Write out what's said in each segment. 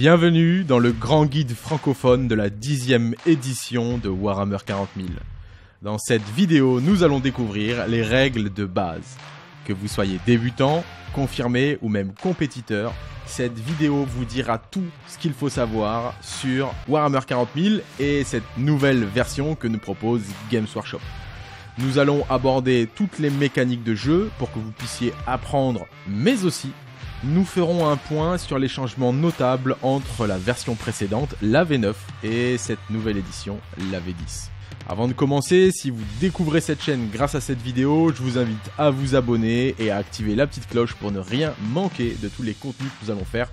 Bienvenue dans le grand guide francophone de la dixième édition de Warhammer 40 000. Dans cette vidéo, nous allons découvrir les règles de base. Que vous soyez débutant, confirmé ou même compétiteur, cette vidéo vous dira tout ce qu'il faut savoir sur Warhammer 40 000 et cette nouvelle version que nous propose Games Workshop. Nous allons aborder toutes les mécaniques de jeu pour que vous puissiez apprendre, mais aussi nous ferons un point sur les changements notables entre la version précédente, la V9, et cette nouvelle édition, la V10. Avant de commencer, si vous découvrez cette chaîne grâce à cette vidéo, je vous invite à vous abonner et à activer la petite cloche pour ne rien manquer de tous les contenus que nous allons faire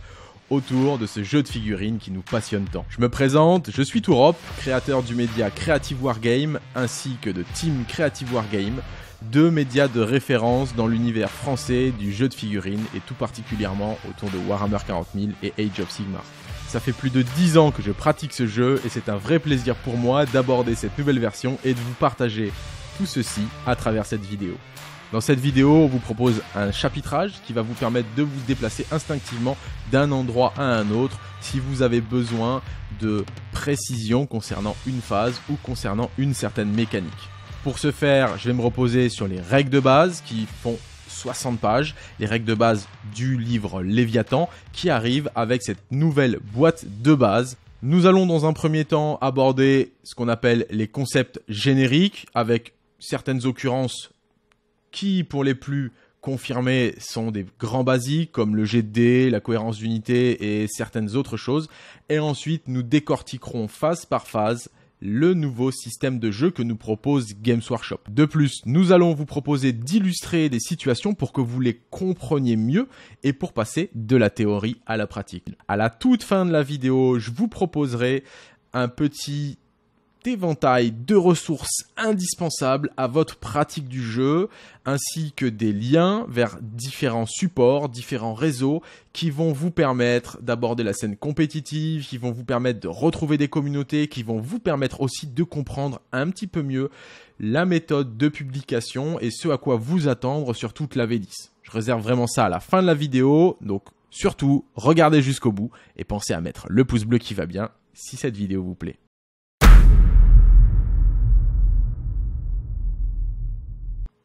autour de ce jeu de figurines qui nous passionne tant. Je me présente, je suis Tourop, créateur du média Creative Wargame ainsi que de Team Creative Wargame, deux médias de référence dans l'univers français du jeu de figurines et tout particulièrement autour de Warhammer 4000 et Age of Sigmar. Ça fait plus de 10 ans que je pratique ce jeu et c'est un vrai plaisir pour moi d'aborder cette nouvelle version et de vous partager tout ceci à travers cette vidéo. Dans cette vidéo, on vous propose un chapitrage qui va vous permettre de vous déplacer instinctivement d'un endroit à un autre si vous avez besoin de précision concernant une phase ou concernant une certaine mécanique. Pour ce faire, je vais me reposer sur les règles de base qui font 60 pages, les règles de base du livre Léviathan qui arrive avec cette nouvelle boîte de base. Nous allons dans un premier temps aborder ce qu'on appelle les concepts génériques avec certaines occurrences qui, pour les plus confirmés, sont des grands basiques comme le GD, la cohérence d'unité et certaines autres choses. Et ensuite, nous décortiquerons phase par phase le nouveau système de jeu que nous propose Games Workshop. De plus, nous allons vous proposer d'illustrer des situations pour que vous les compreniez mieux et pour passer de la théorie à la pratique. À la toute fin de la vidéo, je vous proposerai un petit éventail de ressources indispensables à votre pratique du jeu, ainsi que des liens vers différents supports, différents réseaux qui vont vous permettre d'aborder la scène compétitive, qui vont vous permettre de retrouver des communautés, qui vont vous permettre aussi de comprendre un petit peu mieux la méthode de publication et ce à quoi vous attendre sur toute la V10. Je réserve vraiment ça à la fin de la vidéo, donc surtout regardez jusqu'au bout et pensez à mettre le pouce bleu qui va bien si cette vidéo vous plaît.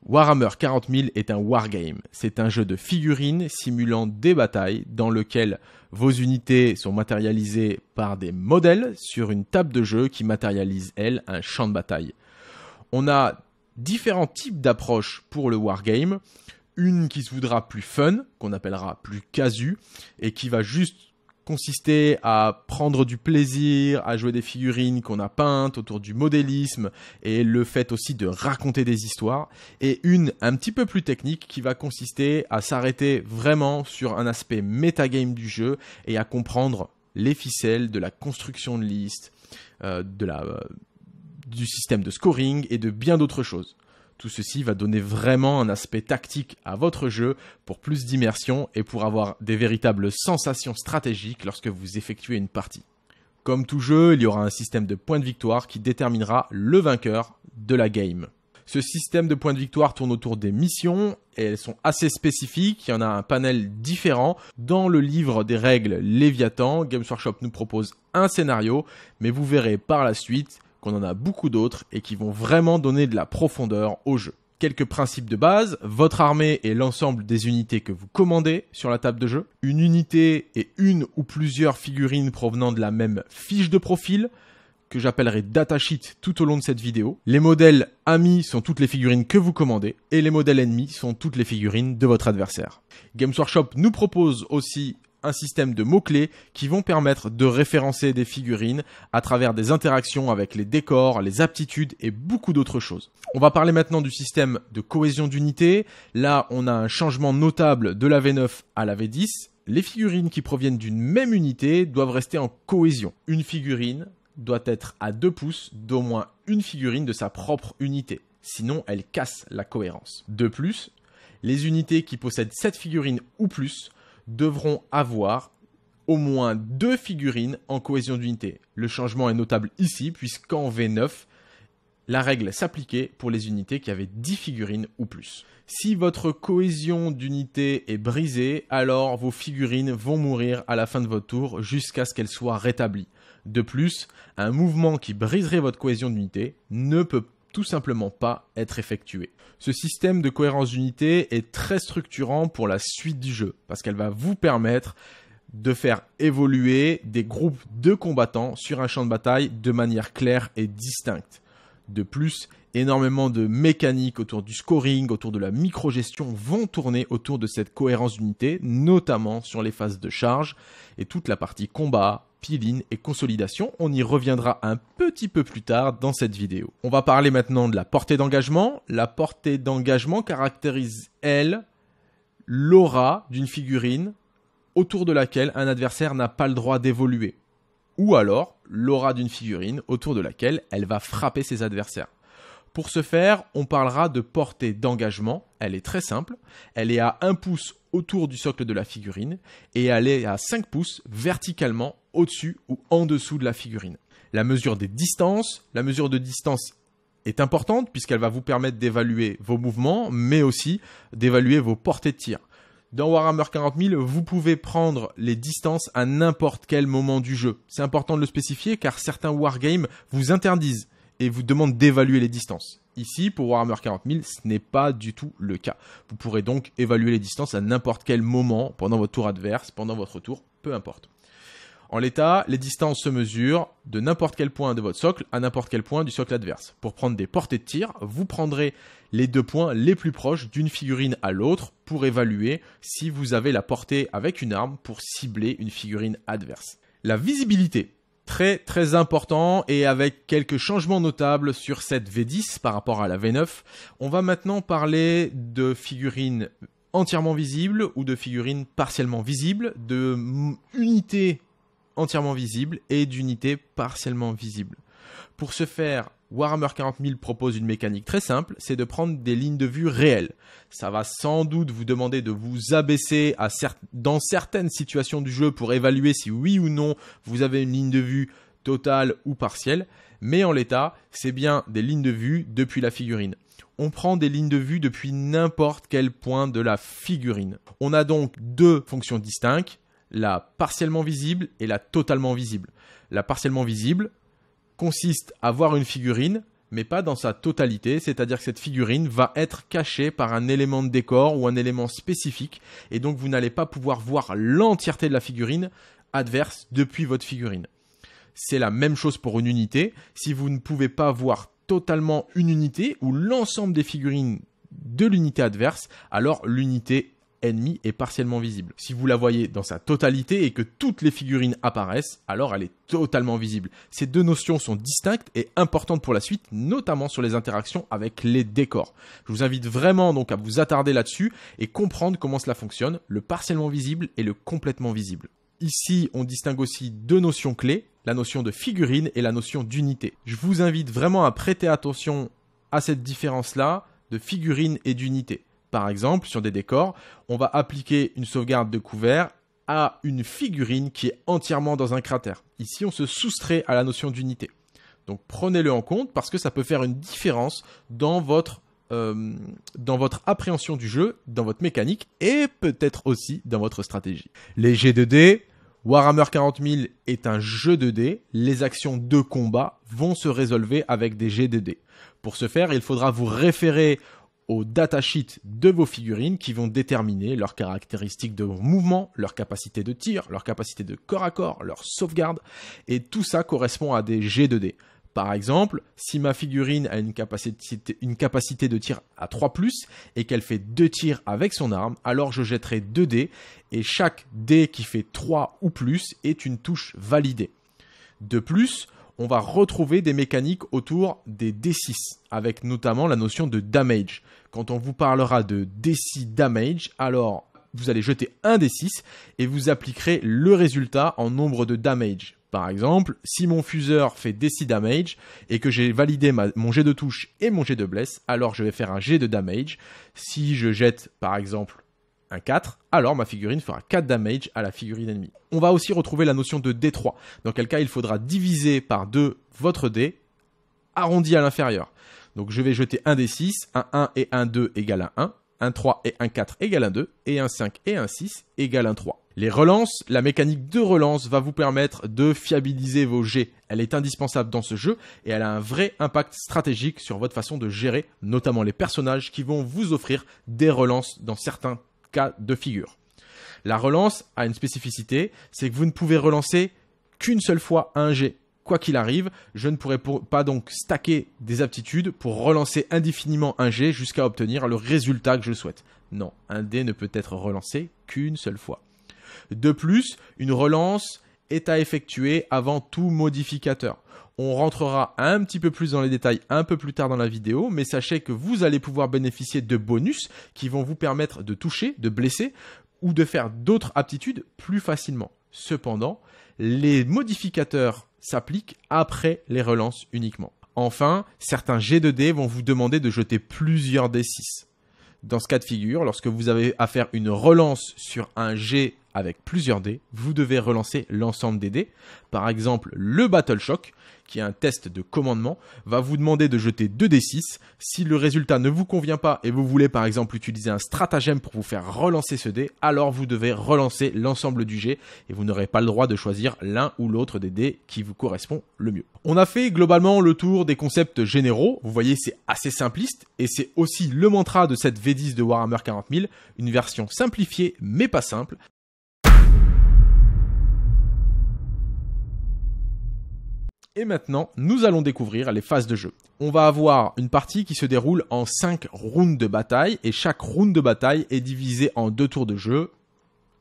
Warhammer 40 000 est un wargame. C'est un jeu de figurines simulant des batailles dans lequel vos unités sont matérialisées par des modèles sur une table de jeu qui matérialise, elle, un champ de bataille. On a différents types d'approches pour le wargame. Une qui se voudra plus fun, qu'on appellera plus casu, et qui va juste Consister à prendre du plaisir, à jouer des figurines qu'on a peintes autour du modélisme et le fait aussi de raconter des histoires, et une un petit peu plus technique qui va consister à s'arrêter vraiment sur un aspect metagame du jeu et à comprendre les ficelles de la construction de listes, euh, de euh, du système de scoring et de bien d'autres choses. Tout ceci va donner vraiment un aspect tactique à votre jeu pour plus d'immersion et pour avoir des véritables sensations stratégiques lorsque vous effectuez une partie. Comme tout jeu, il y aura un système de points de victoire qui déterminera le vainqueur de la game. Ce système de points de victoire tourne autour des missions et elles sont assez spécifiques. Il y en a un panel différent. Dans le livre des règles Léviathan, Games Workshop nous propose un scénario, mais vous verrez par la suite qu'on en a beaucoup d'autres et qui vont vraiment donner de la profondeur au jeu. Quelques principes de base, votre armée est l'ensemble des unités que vous commandez sur la table de jeu, une unité et une ou plusieurs figurines provenant de la même fiche de profil, que j'appellerai data sheet tout au long de cette vidéo. Les modèles amis sont toutes les figurines que vous commandez et les modèles ennemis sont toutes les figurines de votre adversaire. Games Workshop nous propose aussi un système de mots-clés qui vont permettre de référencer des figurines à travers des interactions avec les décors, les aptitudes et beaucoup d'autres choses. On va parler maintenant du système de cohésion d'unité. Là, on a un changement notable de la V9 à la V10. Les figurines qui proviennent d'une même unité doivent rester en cohésion. Une figurine doit être à deux pouces d'au moins une figurine de sa propre unité. Sinon, elle casse la cohérence. De plus, les unités qui possèdent cette figurines ou plus devront avoir au moins deux figurines en cohésion d'unité. Le changement est notable ici, puisqu'en V9, la règle s'appliquait pour les unités qui avaient 10 figurines ou plus. Si votre cohésion d'unité est brisée, alors vos figurines vont mourir à la fin de votre tour jusqu'à ce qu'elles soient rétablies. De plus, un mouvement qui briserait votre cohésion d'unité ne peut tout simplement pas être effectué. Ce système de cohérence d'unité est très structurant pour la suite du jeu, parce qu'elle va vous permettre de faire évoluer des groupes de combattants sur un champ de bataille de manière claire et distincte. De plus, énormément de mécaniques autour du scoring, autour de la micro-gestion vont tourner autour de cette cohérence d'unité, notamment sur les phases de charge et toute la partie combat, peeling et consolidation. On y reviendra un petit peu plus tard dans cette vidéo. On va parler maintenant de la portée d'engagement. La portée d'engagement caractérise, elle, l'aura d'une figurine autour de laquelle un adversaire n'a pas le droit d'évoluer. Ou alors l'aura d'une figurine autour de laquelle elle va frapper ses adversaires. Pour ce faire, on parlera de portée d'engagement. Elle est très simple. Elle est à 1 pouce autour du socle de la figurine et aller à 5 pouces verticalement au-dessus ou en dessous de la figurine. La mesure des distances, la mesure de distance est importante puisqu'elle va vous permettre d'évaluer vos mouvements mais aussi d'évaluer vos portées de tir. Dans Warhammer 40 000, vous pouvez prendre les distances à n'importe quel moment du jeu. C'est important de le spécifier car certains wargames vous interdisent et vous demandent d'évaluer les distances. Ici, pour Warhammer 40 000, ce n'est pas du tout le cas. Vous pourrez donc évaluer les distances à n'importe quel moment, pendant votre tour adverse, pendant votre tour, peu importe. En l'état, les distances se mesurent de n'importe quel point de votre socle à n'importe quel point du socle adverse. Pour prendre des portées de tir, vous prendrez les deux points les plus proches d'une figurine à l'autre pour évaluer si vous avez la portée avec une arme pour cibler une figurine adverse. La visibilité très très important et avec quelques changements notables sur cette V10 par rapport à la V9. On va maintenant parler de figurines entièrement visibles ou de figurines partiellement visibles, de unités entièrement visibles et d'unités partiellement visibles. Pour ce faire, Warhammer 40 000 propose une mécanique très simple, c'est de prendre des lignes de vue réelles. Ça va sans doute vous demander de vous abaisser dans certaines situations du jeu pour évaluer si oui ou non vous avez une ligne de vue totale ou partielle, mais en l'état, c'est bien des lignes de vue depuis la figurine. On prend des lignes de vue depuis n'importe quel point de la figurine. On a donc deux fonctions distinctes, la partiellement visible et la totalement visible. La partiellement visible, consiste à voir une figurine, mais pas dans sa totalité, c'est-à-dire que cette figurine va être cachée par un élément de décor ou un élément spécifique, et donc vous n'allez pas pouvoir voir l'entièreté de la figurine adverse depuis votre figurine. C'est la même chose pour une unité, si vous ne pouvez pas voir totalement une unité ou l'ensemble des figurines de l'unité adverse, alors l'unité Ennemi est partiellement visible. Si vous la voyez dans sa totalité et que toutes les figurines apparaissent, alors elle est totalement visible. Ces deux notions sont distinctes et importantes pour la suite, notamment sur les interactions avec les décors. Je vous invite vraiment donc à vous attarder là-dessus et comprendre comment cela fonctionne, le partiellement visible et le complètement visible. Ici, on distingue aussi deux notions clés, la notion de figurine et la notion d'unité. Je vous invite vraiment à prêter attention à cette différence-là de figurine et d'unité par exemple, sur des décors, on va appliquer une sauvegarde de couvert à une figurine qui est entièrement dans un cratère. Ici, on se soustrait à la notion d'unité. Donc prenez-le en compte parce que ça peut faire une différence dans votre, euh, dans votre appréhension du jeu, dans votre mécanique et peut-être aussi dans votre stratégie. Les G2D, Warhammer 40000 est un jeu de dés, les actions de combat vont se résolver avec des G 2 d Pour ce faire, il faudra vous référer aux datasheet de vos figurines qui vont déterminer leurs caractéristiques de mouvement, leur capacité de tir, leur capacité de corps à corps, leur sauvegarde, et tout ça correspond à des G2D. Par exemple, si ma figurine a une capacité, une capacité de tir à 3 ⁇ et qu'elle fait 2 tirs avec son arme, alors je jetterai 2 dés, et chaque dé qui fait 3 ou plus est une touche validée. De plus, on va retrouver des mécaniques autour des D6, avec notamment la notion de damage. Quand on vous parlera de D6 damage, alors vous allez jeter un D6 et vous appliquerez le résultat en nombre de damage. Par exemple, si mon fuseur fait D6 damage et que j'ai validé mon jet de touche et mon jet de bless, alors je vais faire un jet de damage. Si je jette par exemple un 4, alors ma figurine fera 4 damage à la figurine ennemie. On va aussi retrouver la notion de D3, dans quel cas il faudra diviser par 2 votre dé, arrondi à l'inférieur. Donc je vais jeter un D6, un 1 et un 2 égale un 1, un 3 et un 4 égale un 2, et un 5 et un 6 égale un 3. Les relances, la mécanique de relance va vous permettre de fiabiliser vos jets. Elle est indispensable dans ce jeu et elle a un vrai impact stratégique sur votre façon de gérer, notamment les personnages qui vont vous offrir des relances dans certains cas de figure. La relance a une spécificité, c'est que vous ne pouvez relancer qu'une seule fois un g Quoi qu'il arrive, je ne pourrai pas donc stacker des aptitudes pour relancer indéfiniment un g jusqu'à obtenir le résultat que je souhaite. Non, un dé ne peut être relancé qu'une seule fois. De plus, une relance est à effectuer avant tout modificateur. On rentrera un petit peu plus dans les détails un peu plus tard dans la vidéo, mais sachez que vous allez pouvoir bénéficier de bonus qui vont vous permettre de toucher, de blesser ou de faire d'autres aptitudes plus facilement. Cependant, les modificateurs s'appliquent après les relances uniquement. Enfin, certains G2D vont vous demander de jeter plusieurs D6. Dans ce cas de figure, lorsque vous avez à faire une relance sur un G avec plusieurs dés, vous devez relancer l'ensemble des dés. Par exemple, le Battle Shock, qui est un test de commandement, va vous demander de jeter 2d6. Si le résultat ne vous convient pas et vous voulez par exemple utiliser un stratagème pour vous faire relancer ce dé, alors vous devez relancer l'ensemble du jet et vous n'aurez pas le droit de choisir l'un ou l'autre des dés qui vous correspond le mieux. On a fait globalement le tour des concepts généraux. Vous voyez, c'est assez simpliste et c'est aussi le mantra de cette V10 de Warhammer 40 une version simplifiée mais pas simple. Et maintenant, nous allons découvrir les phases de jeu. On va avoir une partie qui se déroule en 5 rounds de bataille, et chaque round de bataille est divisé en deux tours de jeu.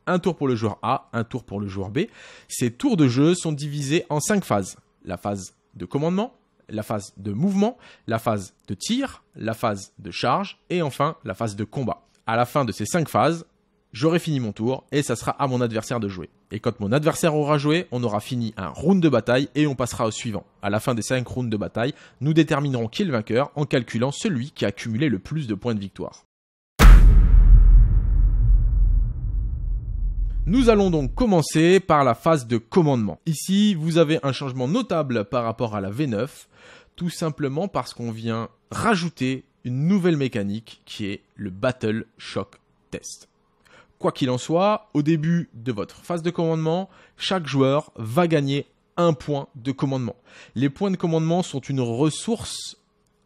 Un tour pour le joueur A, un tour pour le joueur B. Ces tours de jeu sont divisés en 5 phases. La phase de commandement, la phase de mouvement, la phase de tir, la phase de charge, et enfin la phase de combat. À la fin de ces 5 phases, j'aurai fini mon tour et ça sera à mon adversaire de jouer. Et quand mon adversaire aura joué, on aura fini un round de bataille et on passera au suivant. À la fin des 5 rounds de bataille, nous déterminerons qui est le vainqueur en calculant celui qui a accumulé le plus de points de victoire. Nous allons donc commencer par la phase de commandement. Ici, vous avez un changement notable par rapport à la V9, tout simplement parce qu'on vient rajouter une nouvelle mécanique qui est le Battle Shock Test. Quoi qu'il en soit, au début de votre phase de commandement, chaque joueur va gagner un point de commandement. Les points de commandement sont une ressource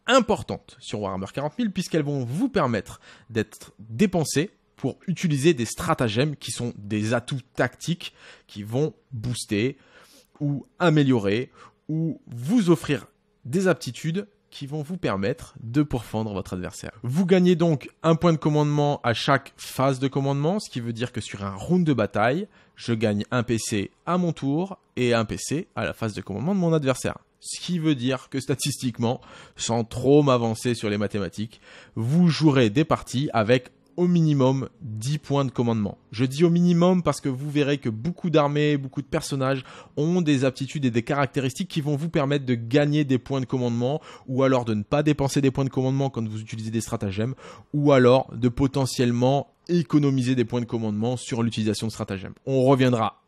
importante sur Warhammer 40 000 puisqu'elles vont vous permettre d'être dépensées pour utiliser des stratagèmes qui sont des atouts tactiques qui vont booster ou améliorer ou vous offrir des aptitudes qui vont vous permettre de pourfendre votre adversaire. Vous gagnez donc un point de commandement à chaque phase de commandement, ce qui veut dire que sur un round de bataille, je gagne un PC à mon tour et un PC à la phase de commandement de mon adversaire. Ce qui veut dire que statistiquement, sans trop m'avancer sur les mathématiques, vous jouerez des parties avec au minimum 10 points de commandement. Je dis au minimum parce que vous verrez que beaucoup d'armées, beaucoup de personnages ont des aptitudes et des caractéristiques qui vont vous permettre de gagner des points de commandement ou alors de ne pas dépenser des points de commandement quand vous utilisez des stratagèmes ou alors de potentiellement économiser des points de commandement sur l'utilisation de stratagèmes. On reviendra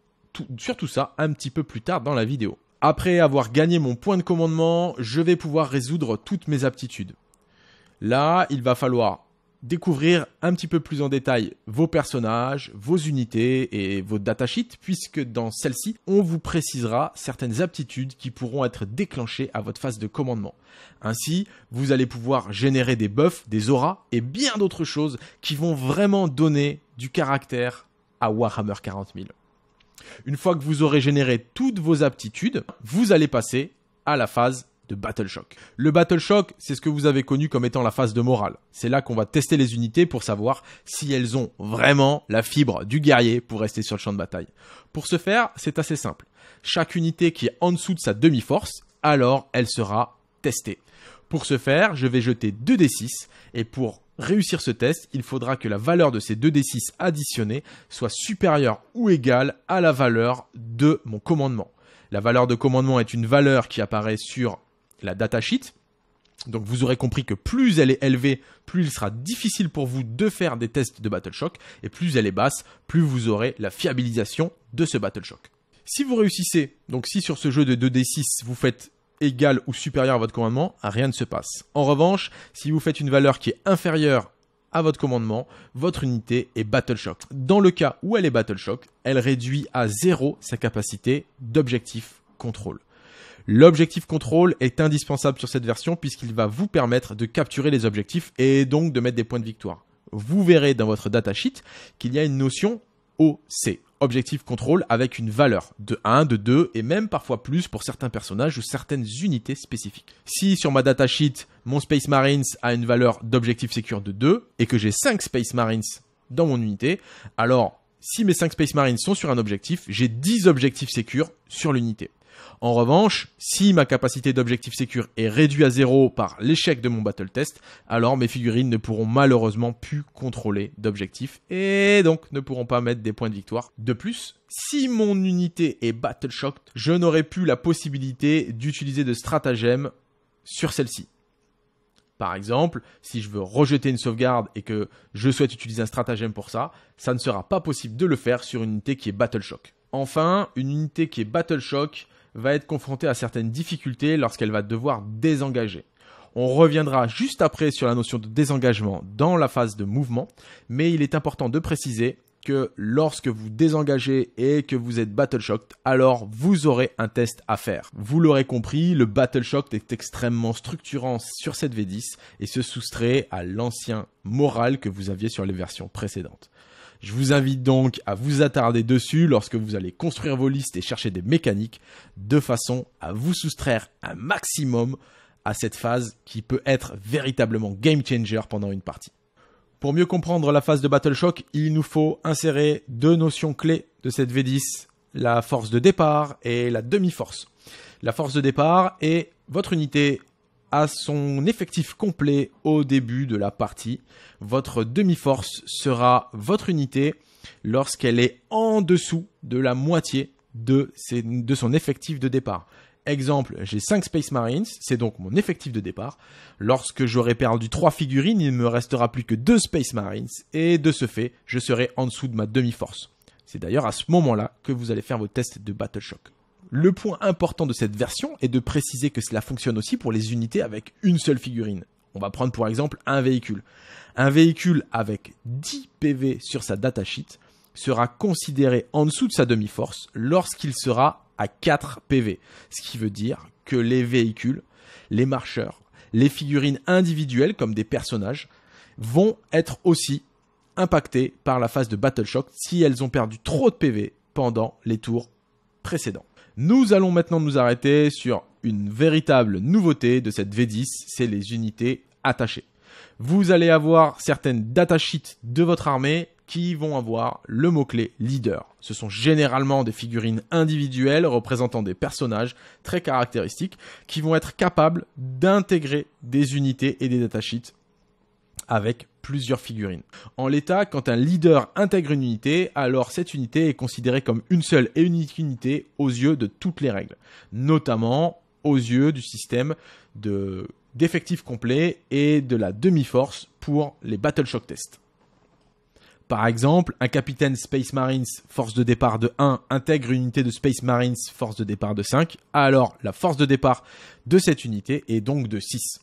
sur tout ça un petit peu plus tard dans la vidéo. Après avoir gagné mon point de commandement, je vais pouvoir résoudre toutes mes aptitudes. Là, il va falloir découvrir un petit peu plus en détail vos personnages, vos unités et vos datasheets, puisque dans celle-ci, on vous précisera certaines aptitudes qui pourront être déclenchées à votre phase de commandement. Ainsi, vous allez pouvoir générer des buffs, des auras et bien d'autres choses qui vont vraiment donner du caractère à Warhammer 40 000. Une fois que vous aurez généré toutes vos aptitudes, vous allez passer à la phase de Battle Le Battle Shock, c'est ce que vous avez connu comme étant la phase de morale. C'est là qu'on va tester les unités pour savoir si elles ont vraiment la fibre du guerrier pour rester sur le champ de bataille. Pour ce faire, c'est assez simple. Chaque unité qui est en dessous de sa demi-force, alors elle sera testée. Pour ce faire, je vais jeter 2d6 et pour réussir ce test, il faudra que la valeur de ces 2d6 additionnés soit supérieure ou égale à la valeur de mon commandement. La valeur de commandement est une valeur qui apparaît sur la sheet. Donc vous aurez compris que plus elle est élevée, plus il sera difficile pour vous de faire des tests de BattleShock, et plus elle est basse, plus vous aurez la fiabilisation de ce BattleShock. Si vous réussissez, donc si sur ce jeu de 2D6 vous faites égal ou supérieur à votre commandement, rien ne se passe. En revanche, si vous faites une valeur qui est inférieure à votre commandement, votre unité est BattleShock. Dans le cas où elle est BattleShock, elle réduit à zéro sa capacité d'objectif contrôle. L'objectif contrôle est indispensable sur cette version puisqu'il va vous permettre de capturer les objectifs et donc de mettre des points de victoire. Vous verrez dans votre datasheet qu'il y a une notion OC, objectif contrôle, avec une valeur de 1, de 2 et même parfois plus pour certains personnages ou certaines unités spécifiques. Si sur ma datasheet, mon Space Marines a une valeur d'objectif secure de 2 et que j'ai 5 Space Marines dans mon unité, alors si mes 5 Space Marines sont sur un objectif, j'ai 10 objectifs sécures sur l'unité. En revanche, si ma capacité d'objectif secure est réduite à zéro par l'échec de mon battle test, alors mes figurines ne pourront malheureusement plus contrôler d'objectif et donc ne pourront pas mettre des points de victoire. De plus, si mon unité est battle shocked, je n'aurai plus la possibilité d'utiliser de stratagèmes sur celle-ci. Par exemple, si je veux rejeter une sauvegarde et que je souhaite utiliser un stratagème pour ça, ça ne sera pas possible de le faire sur une unité qui est Battle Shock. Enfin, une unité qui est Battle Shock va être confrontée à certaines difficultés lorsqu'elle va devoir désengager. On reviendra juste après sur la notion de désengagement dans la phase de mouvement, mais il est important de préciser que lorsque vous désengagez et que vous êtes battle shocked, alors vous aurez un test à faire. Vous l'aurez compris, le battle shocked est extrêmement structurant sur cette V10 et se soustrait à l'ancien moral que vous aviez sur les versions précédentes. Je vous invite donc à vous attarder dessus lorsque vous allez construire vos listes et chercher des mécaniques de façon à vous soustraire un maximum à cette phase qui peut être véritablement game changer pendant une partie. Pour mieux comprendre la phase de Battle Shock, il nous faut insérer deux notions clés de cette V10, la force de départ et la demi-force. La force de départ est votre unité à son effectif complet au début de la partie. Votre demi-force sera votre unité lorsqu'elle est en dessous de la moitié de, de son effectif de départ. Exemple, j'ai 5 Space Marines, c'est donc mon effectif de départ. Lorsque j'aurai perdu 3 figurines, il ne me restera plus que 2 Space Marines, et de ce fait, je serai en dessous de ma demi-force. C'est d'ailleurs à ce moment-là que vous allez faire vos tests de Battle Shock. Le point important de cette version est de préciser que cela fonctionne aussi pour les unités avec une seule figurine. On va prendre pour exemple un véhicule. Un véhicule avec 10 PV sur sa datasheet sera considéré en dessous de sa demi-force lorsqu'il sera à 4 PV. Ce qui veut dire que les véhicules, les marcheurs, les figurines individuelles comme des personnages vont être aussi impactés par la phase de Battle Shock si elles ont perdu trop de PV pendant les tours précédents. Nous allons maintenant nous arrêter sur une véritable nouveauté de cette V10, c'est les unités attachées. Vous allez avoir certaines datasheets de votre armée qui vont avoir le mot-clé leader. Ce sont généralement des figurines individuelles représentant des personnages très caractéristiques qui vont être capables d'intégrer des unités et des datasheets avec plusieurs figurines. En l'état, quand un leader intègre une unité, alors cette unité est considérée comme une seule et unique unité aux yeux de toutes les règles, notamment aux yeux du système de d'effectifs complets et de la demi-force pour les Battle Shock Tests. Par exemple, un capitaine Space Marines force de départ de 1 intègre une unité de Space Marines force de départ de 5, alors la force de départ de cette unité est donc de 6.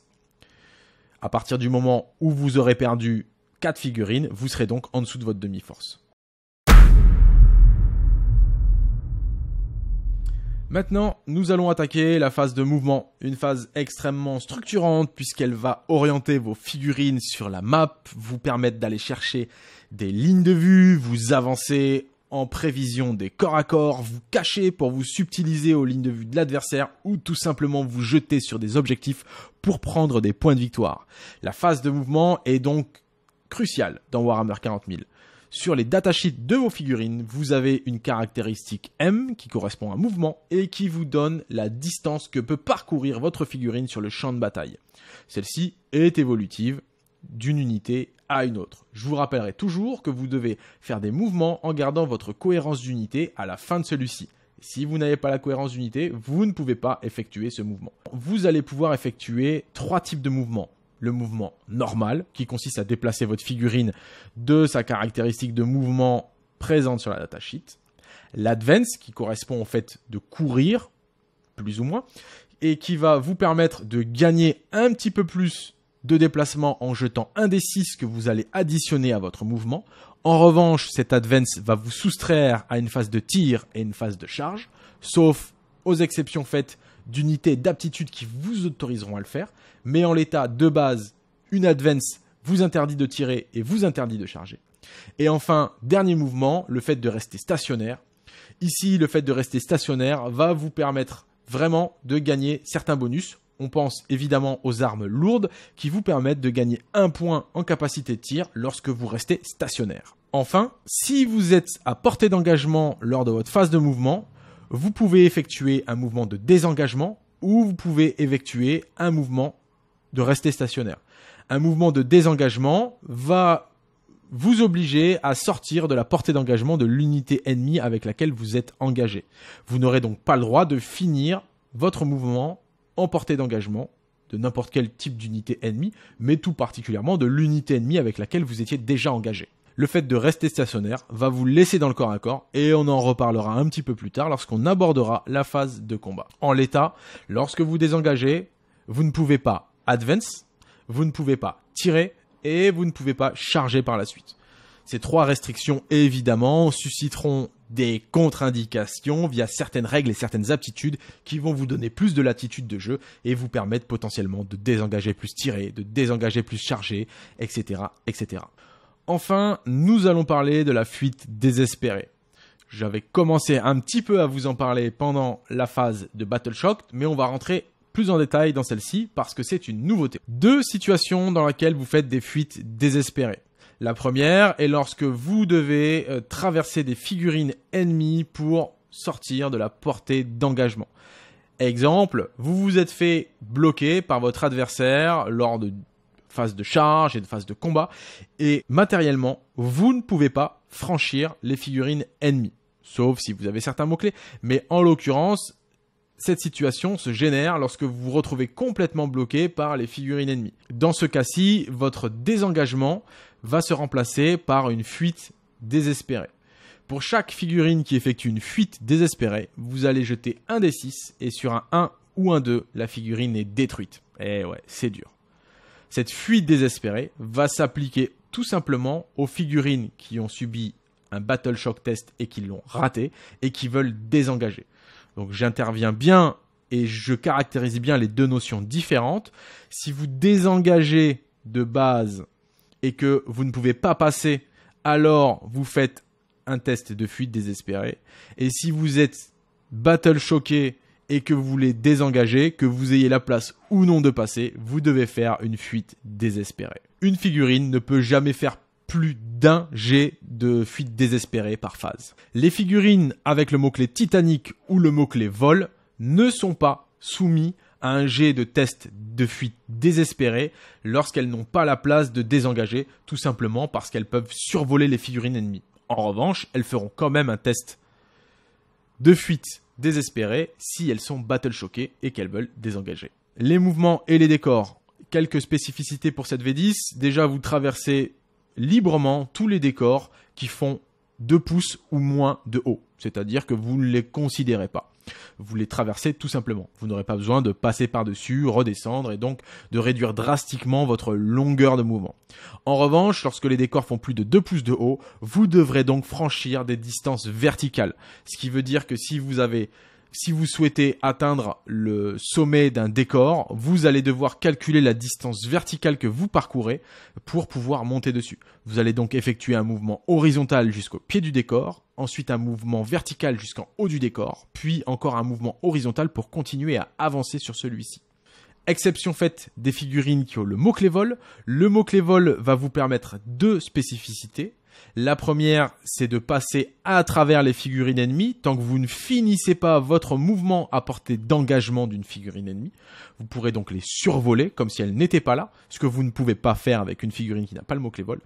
À partir du moment où vous aurez perdu 4 figurines, vous serez donc en dessous de votre demi-force. Maintenant, nous allons attaquer la phase de mouvement, une phase extrêmement structurante puisqu'elle va orienter vos figurines sur la map, vous permettre d'aller chercher des lignes de vue, vous avancer en prévision des corps à corps, vous cachez pour vous subtiliser aux lignes de vue de l'adversaire ou tout simplement vous jeter sur des objectifs pour prendre des points de victoire. La phase de mouvement est donc cruciale dans Warhammer 40 Sur les datasheets de vos figurines, vous avez une caractéristique M qui correspond à un mouvement et qui vous donne la distance que peut parcourir votre figurine sur le champ de bataille. Celle-ci est évolutive d'une unité à une autre. Je vous rappellerai toujours que vous devez faire des mouvements en gardant votre cohérence d'unité à la fin de celui-ci. Si vous n'avez pas la cohérence d'unité, vous ne pouvez pas effectuer ce mouvement. Vous allez pouvoir effectuer trois types de mouvements. Le mouvement normal, qui consiste à déplacer votre figurine de sa caractéristique de mouvement présente sur la datasheet. L'advance, qui correspond en fait de courir, plus ou moins, et qui va vous permettre de gagner un petit peu plus de déplacement en jetant un des 6 que vous allez additionner à votre mouvement. En revanche, cet advance va vous soustraire à une phase de tir et une phase de charge, sauf aux exceptions faites d'unités d'aptitude qui vous autoriseront à le faire. Mais en l'état de base, une advance vous interdit de tirer et vous interdit de charger. Et enfin, dernier mouvement, le fait de rester stationnaire. Ici, le fait de rester stationnaire va vous permettre vraiment de gagner certains bonus on pense évidemment aux armes lourdes qui vous permettent de gagner un point en capacité de tir lorsque vous restez stationnaire. Enfin, si vous êtes à portée d'engagement lors de votre phase de mouvement, vous pouvez effectuer un mouvement de désengagement ou vous pouvez effectuer un mouvement de rester stationnaire. Un mouvement de désengagement va vous obliger à sortir de la portée d'engagement de l'unité ennemie avec laquelle vous êtes engagé. Vous n'aurez donc pas le droit de finir votre mouvement portée d'engagement de n'importe quel type d'unité ennemie, mais tout particulièrement de l'unité ennemie avec laquelle vous étiez déjà engagé. Le fait de rester stationnaire va vous laisser dans le corps à corps et on en reparlera un petit peu plus tard lorsqu'on abordera la phase de combat. En l'état, lorsque vous désengagez, vous ne pouvez pas advance, vous ne pouvez pas tirer et vous ne pouvez pas charger par la suite. Ces trois restrictions évidemment susciteront des contre-indications via certaines règles et certaines aptitudes qui vont vous donner plus de latitude de jeu et vous permettre potentiellement de désengager plus tiré, de désengager plus chargé, etc., etc. Enfin, nous allons parler de la fuite désespérée. J'avais commencé un petit peu à vous en parler pendant la phase de Battle mais on va rentrer plus en détail dans celle-ci parce que c'est une nouveauté. Deux situations dans lesquelles vous faites des fuites désespérées. La première est lorsque vous devez euh, traverser des figurines ennemies pour sortir de la portée d'engagement. Exemple, vous vous êtes fait bloquer par votre adversaire lors de phase de charge et de phase de combat, et matériellement, vous ne pouvez pas franchir les figurines ennemies. Sauf si vous avez certains mots-clés, mais en l'occurrence, cette situation se génère lorsque vous vous retrouvez complètement bloqué par les figurines ennemies. Dans ce cas-ci, votre désengagement va se remplacer par une fuite désespérée. Pour chaque figurine qui effectue une fuite désespérée, vous allez jeter un des 6 et sur un 1 ou un 2, la figurine est détruite. Eh ouais, c'est dur. Cette fuite désespérée va s'appliquer tout simplement aux figurines qui ont subi un Battle Shock test et qui l'ont raté et qui veulent désengager. Donc j'interviens bien et je caractérise bien les deux notions différentes. Si vous désengagez de base et que vous ne pouvez pas passer, alors vous faites un test de fuite désespérée. Et si vous êtes battle choqué et que vous voulez désengager, que vous ayez la place ou non de passer, vous devez faire une fuite désespérée. Une figurine ne peut jamais faire plus d'un jet de fuite désespérée par phase. Les figurines avec le mot-clé Titanic ou le mot-clé vol ne sont pas soumis à un jet de test de fuite désespérée lorsqu'elles n'ont pas la place de désengager, tout simplement parce qu'elles peuvent survoler les figurines ennemies. En revanche, elles feront quand même un test de fuite désespérée si elles sont battle choquées et qu'elles veulent désengager. Les mouvements et les décors. Quelques spécificités pour cette V10. Déjà, vous traversez librement tous les décors qui font 2 pouces ou moins de haut. C'est-à-dire que vous ne les considérez pas. Vous les traversez tout simplement. Vous n'aurez pas besoin de passer par-dessus, redescendre et donc de réduire drastiquement votre longueur de mouvement. En revanche, lorsque les décors font plus de 2 pouces de haut, vous devrez donc franchir des distances verticales. Ce qui veut dire que si vous avez si vous souhaitez atteindre le sommet d'un décor, vous allez devoir calculer la distance verticale que vous parcourez pour pouvoir monter dessus. Vous allez donc effectuer un mouvement horizontal jusqu'au pied du décor, ensuite un mouvement vertical jusqu'en haut du décor, puis encore un mouvement horizontal pour continuer à avancer sur celui-ci. Exception faite des figurines qui ont le mot-clé vol, le mot-clé vol va vous permettre deux spécificités la première, c'est de passer à travers les figurines ennemies tant que vous ne finissez pas votre mouvement à portée d'engagement d'une figurine ennemie. Vous pourrez donc les survoler comme si elles n'étaient pas là, ce que vous ne pouvez pas faire avec une figurine qui n'a pas le mot-clé vol.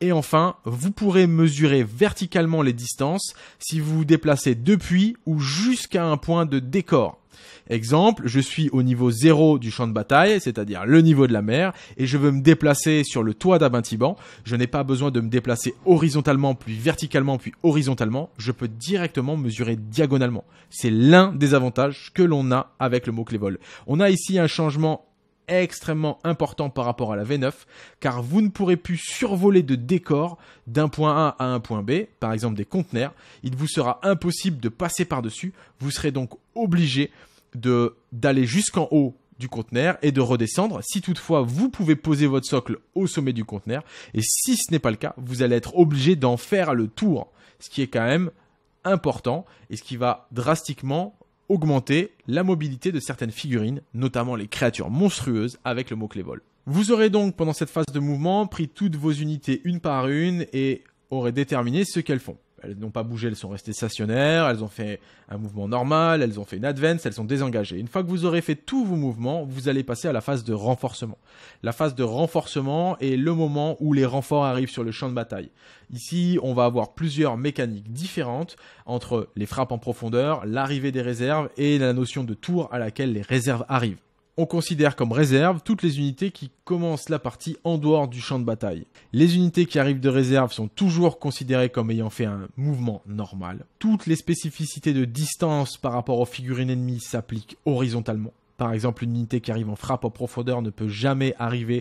Et enfin, vous pourrez mesurer verticalement les distances si vous vous déplacez depuis ou jusqu'à un point de décor. Exemple, je suis au niveau 0 du champ de bataille, c'est-à-dire le niveau de la mer, et je veux me déplacer sur le toit d'Abintiban. Je n'ai pas besoin de me déplacer horizontalement, puis verticalement, puis horizontalement. Je peux directement mesurer diagonalement. C'est l'un des avantages que l'on a avec le mot clé vol. On a ici un changement extrêmement important par rapport à la V9, car vous ne pourrez plus survoler de décors d'un point A à un point B, par exemple des conteneurs. Il vous sera impossible de passer par-dessus. Vous serez donc obligé de d'aller jusqu'en haut du conteneur et de redescendre si toutefois vous pouvez poser votre socle au sommet du conteneur et si ce n'est pas le cas vous allez être obligé d'en faire le tour ce qui est quand même important et ce qui va drastiquement augmenter la mobilité de certaines figurines, notamment les créatures monstrueuses avec le mot-clé vol. Vous aurez donc pendant cette phase de mouvement pris toutes vos unités une par une et aurez déterminé ce qu'elles font elles n'ont pas bougé, elles sont restées stationnaires, elles ont fait un mouvement normal, elles ont fait une advance, elles sont désengagées. Une fois que vous aurez fait tous vos mouvements, vous allez passer à la phase de renforcement. La phase de renforcement est le moment où les renforts arrivent sur le champ de bataille. Ici, on va avoir plusieurs mécaniques différentes entre les frappes en profondeur, l'arrivée des réserves et la notion de tour à laquelle les réserves arrivent on considère comme réserve toutes les unités qui commencent la partie en dehors du champ de bataille. Les unités qui arrivent de réserve sont toujours considérées comme ayant fait un mouvement normal. Toutes les spécificités de distance par rapport aux figurines ennemies s'appliquent horizontalement. Par exemple, une unité qui arrive en frappe en profondeur ne peut jamais arriver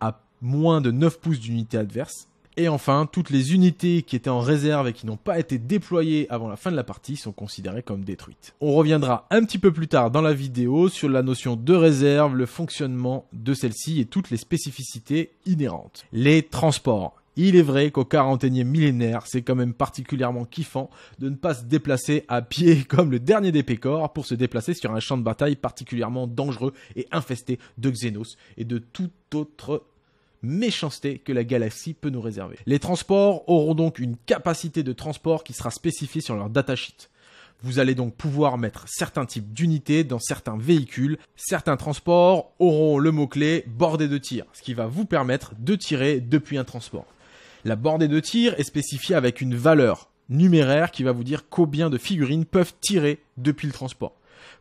à moins de 9 pouces d'unité adverse. Et enfin, toutes les unités qui étaient en réserve et qui n'ont pas été déployées avant la fin de la partie sont considérées comme détruites. On reviendra un petit peu plus tard dans la vidéo sur la notion de réserve, le fonctionnement de celle-ci et toutes les spécificités inhérentes. Les transports. Il est vrai qu'au 41e millénaire, c'est quand même particulièrement kiffant de ne pas se déplacer à pied comme le dernier des pécores pour se déplacer sur un champ de bataille particulièrement dangereux et infesté de xenos et de tout autre méchanceté que la galaxie peut nous réserver. Les transports auront donc une capacité de transport qui sera spécifiée sur leur datasheet. Vous allez donc pouvoir mettre certains types d'unités dans certains véhicules. Certains transports auront le mot-clé bordée de tir, ce qui va vous permettre de tirer depuis un transport. La bordée de tir est spécifiée avec une valeur numéraire qui va vous dire combien de figurines peuvent tirer depuis le transport.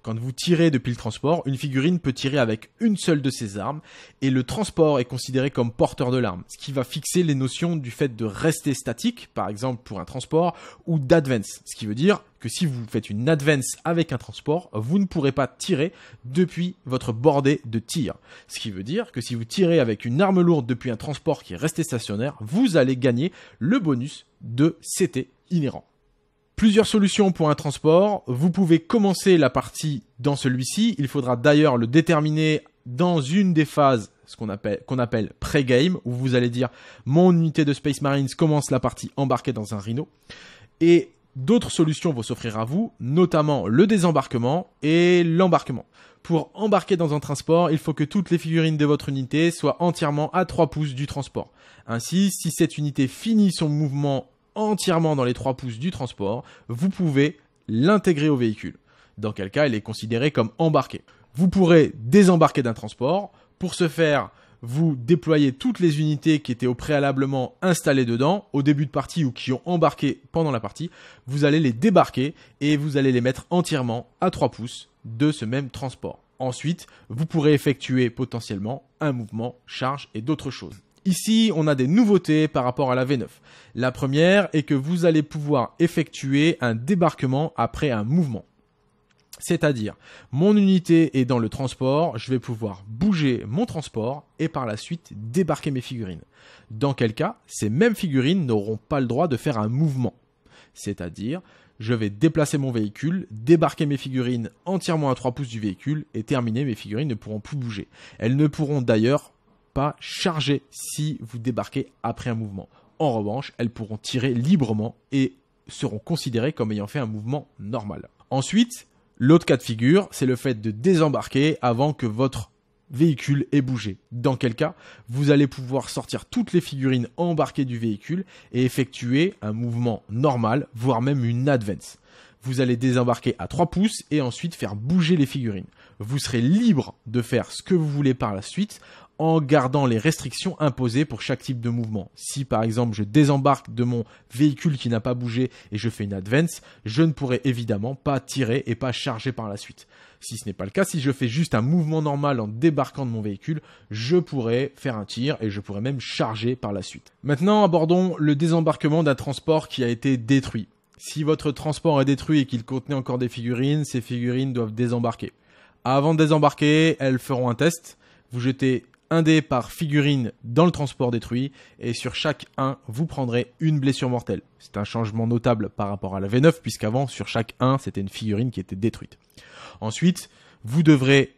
Quand vous tirez depuis le transport, une figurine peut tirer avec une seule de ses armes, et le transport est considéré comme porteur de l'arme, ce qui va fixer les notions du fait de rester statique, par exemple pour un transport, ou d'advance, ce qui veut dire que si vous faites une advance avec un transport, vous ne pourrez pas tirer depuis votre bordée de tir. Ce qui veut dire que si vous tirez avec une arme lourde depuis un transport qui est resté stationnaire, vous allez gagner le bonus de CT inhérent. Plusieurs solutions pour un transport. Vous pouvez commencer la partie dans celui-ci. Il faudra d'ailleurs le déterminer dans une des phases ce qu'on appelle, qu'on appelle pré-game, où vous allez dire mon unité de Space Marines commence la partie embarquée dans un rhino. Et d'autres solutions vont s'offrir à vous, notamment le désembarquement et l'embarquement. Pour embarquer dans un transport, il faut que toutes les figurines de votre unité soient entièrement à 3 pouces du transport. Ainsi, si cette unité finit son mouvement entièrement dans les 3 pouces du transport, vous pouvez l'intégrer au véhicule, dans quel cas elle est considérée comme embarquée. Vous pourrez désembarquer d'un transport, pour ce faire, vous déployez toutes les unités qui étaient au préalablement installées dedans, au début de partie ou qui ont embarqué pendant la partie, vous allez les débarquer et vous allez les mettre entièrement à 3 pouces de ce même transport. Ensuite, vous pourrez effectuer potentiellement un mouvement, charge et d'autres choses. Ici, on a des nouveautés par rapport à la V9. La première est que vous allez pouvoir effectuer un débarquement après un mouvement. C'est-à-dire, mon unité est dans le transport, je vais pouvoir bouger mon transport et par la suite débarquer mes figurines. Dans quel cas, ces mêmes figurines n'auront pas le droit de faire un mouvement. C'est-à-dire, je vais déplacer mon véhicule, débarquer mes figurines entièrement à 3 pouces du véhicule et terminer, mes figurines ne pourront plus bouger. Elles ne pourront d'ailleurs pas si vous débarquez après un mouvement. En revanche, elles pourront tirer librement et seront considérées comme ayant fait un mouvement normal. Ensuite, l'autre cas de figure, c'est le fait de désembarquer avant que votre véhicule ait bougé. Dans quel cas, vous allez pouvoir sortir toutes les figurines embarquées du véhicule et effectuer un mouvement normal, voire même une advance. Vous allez désembarquer à 3 pouces et ensuite faire bouger les figurines. Vous serez libre de faire ce que vous voulez par la suite en gardant les restrictions imposées pour chaque type de mouvement. Si par exemple je désembarque de mon véhicule qui n'a pas bougé et je fais une advance, je ne pourrai évidemment pas tirer et pas charger par la suite. Si ce n'est pas le cas, si je fais juste un mouvement normal en débarquant de mon véhicule, je pourrais faire un tir et je pourrais même charger par la suite. Maintenant abordons le désembarquement d'un transport qui a été détruit. Si votre transport est détruit et qu'il contenait encore des figurines, ces figurines doivent désembarquer. Avant de désembarquer, elles feront un test. Vous jetez un dé par figurine dans le transport détruit, et sur chaque 1, vous prendrez une blessure mortelle. C'est un changement notable par rapport à la V9, puisqu'avant, sur chaque 1, c'était une figurine qui était détruite. Ensuite, vous devrez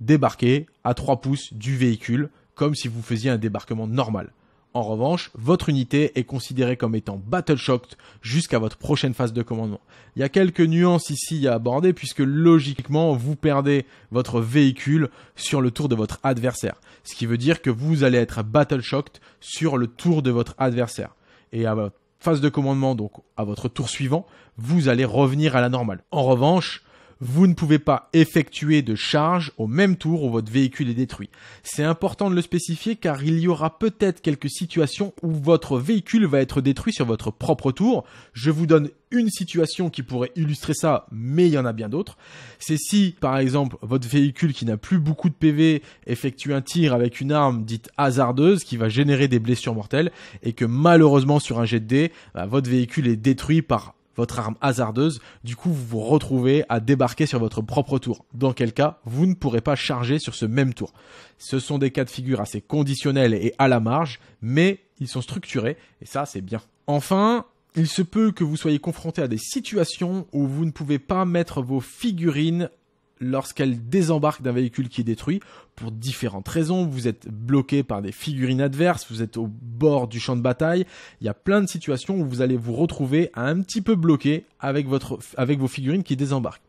débarquer à 3 pouces du véhicule, comme si vous faisiez un débarquement normal. En revanche, votre unité est considérée comme étant battle shocked jusqu'à votre prochaine phase de commandement. Il y a quelques nuances ici à aborder puisque logiquement vous perdez votre véhicule sur le tour de votre adversaire. Ce qui veut dire que vous allez être battle shocked sur le tour de votre adversaire. Et à votre phase de commandement, donc à votre tour suivant, vous allez revenir à la normale. En revanche, vous ne pouvez pas effectuer de charge au même tour où votre véhicule est détruit. C'est important de le spécifier car il y aura peut-être quelques situations où votre véhicule va être détruit sur votre propre tour. Je vous donne une situation qui pourrait illustrer ça, mais il y en a bien d'autres. C'est si, par exemple, votre véhicule qui n'a plus beaucoup de PV effectue un tir avec une arme dite hasardeuse qui va générer des blessures mortelles et que malheureusement sur un jet de dé bah, votre véhicule est détruit par votre arme hasardeuse, du coup vous vous retrouvez à débarquer sur votre propre tour, dans quel cas vous ne pourrez pas charger sur ce même tour. Ce sont des cas de figure assez conditionnels et à la marge, mais ils sont structurés, et ça c'est bien. Enfin, il se peut que vous soyez confronté à des situations où vous ne pouvez pas mettre vos figurines lorsqu'elle désembarque d'un véhicule qui est détruit pour différentes raisons. Vous êtes bloqué par des figurines adverses, vous êtes au bord du champ de bataille. Il y a plein de situations où vous allez vous retrouver un petit peu bloqué avec votre, avec vos figurines qui désembarquent.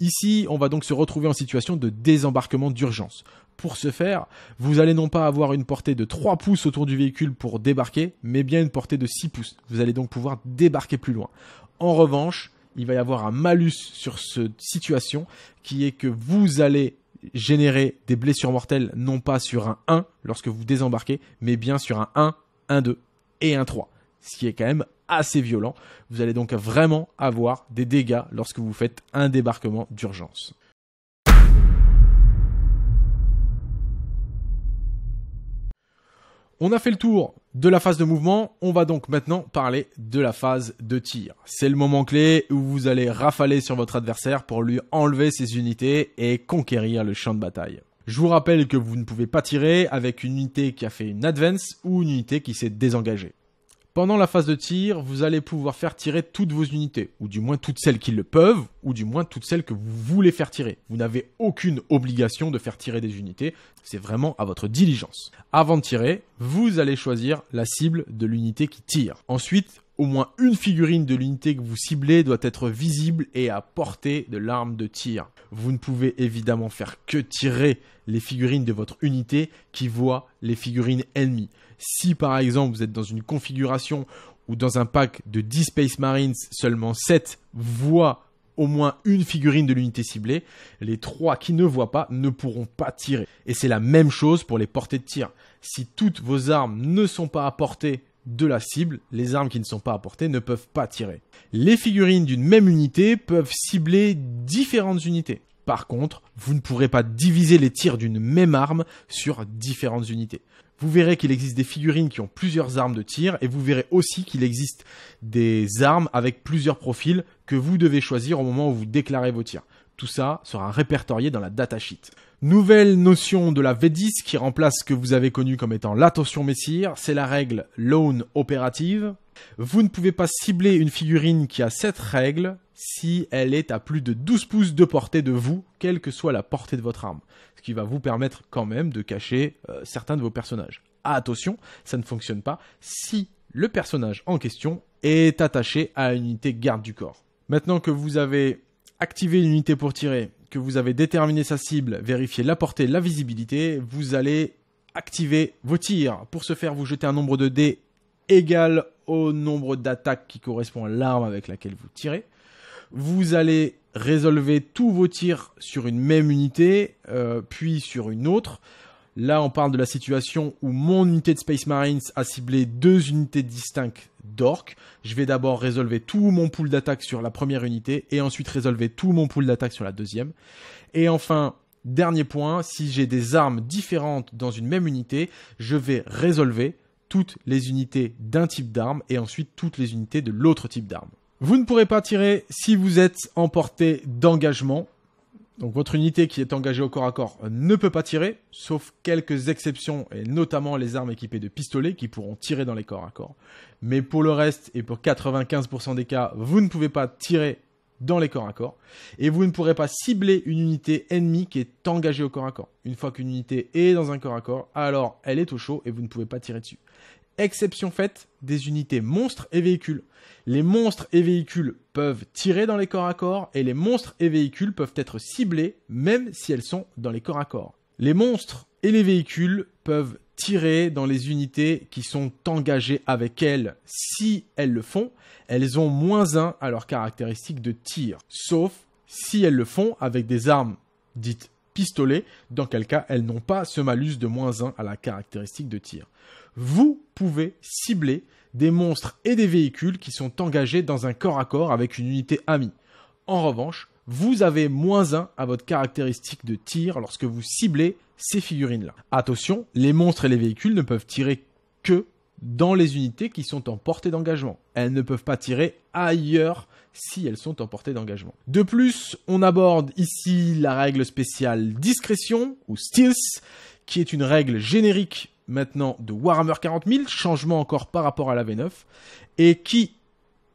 Ici, on va donc se retrouver en situation de désembarquement d'urgence. Pour ce faire, vous allez non pas avoir une portée de 3 pouces autour du véhicule pour débarquer, mais bien une portée de 6 pouces. Vous allez donc pouvoir débarquer plus loin. En revanche, il va y avoir un malus sur cette situation qui est que vous allez générer des blessures mortelles non pas sur un 1 lorsque vous désembarquez, mais bien sur un 1, un 2 et un 3, ce qui est quand même assez violent. Vous allez donc vraiment avoir des dégâts lorsque vous faites un débarquement d'urgence. On a fait le tour de la phase de mouvement, on va donc maintenant parler de la phase de tir. C'est le moment clé où vous allez rafaler sur votre adversaire pour lui enlever ses unités et conquérir le champ de bataille. Je vous rappelle que vous ne pouvez pas tirer avec une unité qui a fait une advance ou une unité qui s'est désengagée. Pendant la phase de tir, vous allez pouvoir faire tirer toutes vos unités, ou du moins toutes celles qui le peuvent, ou du moins toutes celles que vous voulez faire tirer. Vous n'avez aucune obligation de faire tirer des unités, c'est vraiment à votre diligence. Avant de tirer, vous allez choisir la cible de l'unité qui tire. Ensuite, au moins une figurine de l'unité que vous ciblez doit être visible et à portée de l'arme de tir. Vous ne pouvez évidemment faire que tirer les figurines de votre unité qui voient les figurines ennemies. Si par exemple vous êtes dans une configuration ou dans un pack de 10 Space Marines, seulement 7 voient au moins une figurine de l'unité ciblée, les 3 qui ne voient pas ne pourront pas tirer. Et c'est la même chose pour les portées de tir. Si toutes vos armes ne sont pas à portée de la cible, les armes qui ne sont pas apportées ne peuvent pas tirer. Les figurines d'une même unité peuvent cibler différentes unités. Par contre, vous ne pourrez pas diviser les tirs d'une même arme sur différentes unités. Vous verrez qu'il existe des figurines qui ont plusieurs armes de tir et vous verrez aussi qu'il existe des armes avec plusieurs profils que vous devez choisir au moment où vous déclarez vos tirs. Tout ça sera répertorié dans la datasheet. Nouvelle notion de la V10 qui remplace ce que vous avez connu comme étant l'attention messire, c'est la règle loan opérative. Vous ne pouvez pas cibler une figurine qui a cette règle si elle est à plus de 12 pouces de portée de vous, quelle que soit la portée de votre arme, ce qui va vous permettre quand même de cacher euh, certains de vos personnages. Ah, attention, ça ne fonctionne pas si le personnage en question est attaché à une unité garde du corps. Maintenant que vous avez activé une unité pour tirer, que vous avez déterminé sa cible, vérifié la portée, la visibilité, vous allez activer vos tirs. Pour ce faire, vous jetez un nombre de dés égal au nombre d'attaques qui correspond à l'arme avec laquelle vous tirez. Vous allez résolver tous vos tirs sur une même unité, euh, puis sur une autre. Là, on parle de la situation où mon unité de Space Marines a ciblé deux unités distinctes d'orques. Je vais d'abord résolver tout mon pool d'attaque sur la première unité et ensuite résolver tout mon pool d'attaque sur la deuxième. Et enfin, dernier point, si j'ai des armes différentes dans une même unité, je vais résolver toutes les unités d'un type d'arme et ensuite toutes les unités de l'autre type d'arme. Vous ne pourrez pas tirer si vous êtes en portée d'engagement donc votre unité qui est engagée au corps à corps ne peut pas tirer, sauf quelques exceptions, et notamment les armes équipées de pistolets qui pourront tirer dans les corps à corps. Mais pour le reste, et pour 95% des cas, vous ne pouvez pas tirer dans les corps à corps, et vous ne pourrez pas cibler une unité ennemie qui est engagée au corps à corps. Une fois qu'une unité est dans un corps à corps, alors elle est au chaud et vous ne pouvez pas tirer dessus. Exception faite des unités monstres et véhicules les monstres et véhicules peuvent tirer dans les corps à corps et les monstres et véhicules peuvent être ciblés même si elles sont dans les corps à corps. Les monstres et les véhicules peuvent tirer dans les unités qui sont engagées avec elles. Si elles le font, elles ont moins 1 à leur caractéristique de tir, sauf si elles le font avec des armes dites pistolets, dans quel cas elles n'ont pas ce malus de moins 1 à la caractéristique de tir. Vous pouvez cibler des monstres et des véhicules qui sont engagés dans un corps à corps avec une unité amie. En revanche, vous avez moins 1 à votre caractéristique de tir lorsque vous ciblez ces figurines-là. Attention, les monstres et les véhicules ne peuvent tirer que dans les unités qui sont en portée d'engagement. Elles ne peuvent pas tirer ailleurs si elles sont en portée d'engagement. De plus, on aborde ici la règle spéciale discrétion ou stealth, qui est une règle générique maintenant de Warhammer 40 000, changement encore par rapport à la V9, et qui,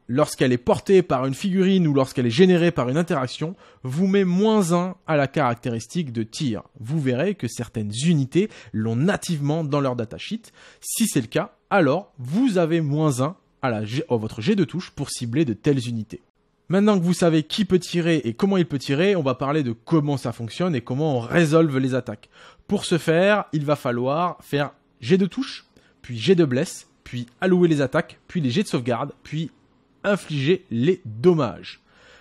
lorsqu'elle est portée par une figurine ou lorsqu'elle est générée par une interaction, vous met moins 1 à la caractéristique de tir. Vous verrez que certaines unités l'ont nativement dans leur datasheet. Si c'est le cas, alors vous avez moins 1 à, la, votre jet de touche pour cibler de telles unités. Maintenant que vous savez qui peut tirer et comment il peut tirer, on va parler de comment ça fonctionne et comment on résolve les attaques. Pour ce faire, il va falloir faire jet de touche, puis j'ai de blesse, puis allouer les attaques, puis les jets de sauvegarde, puis infliger les dommages.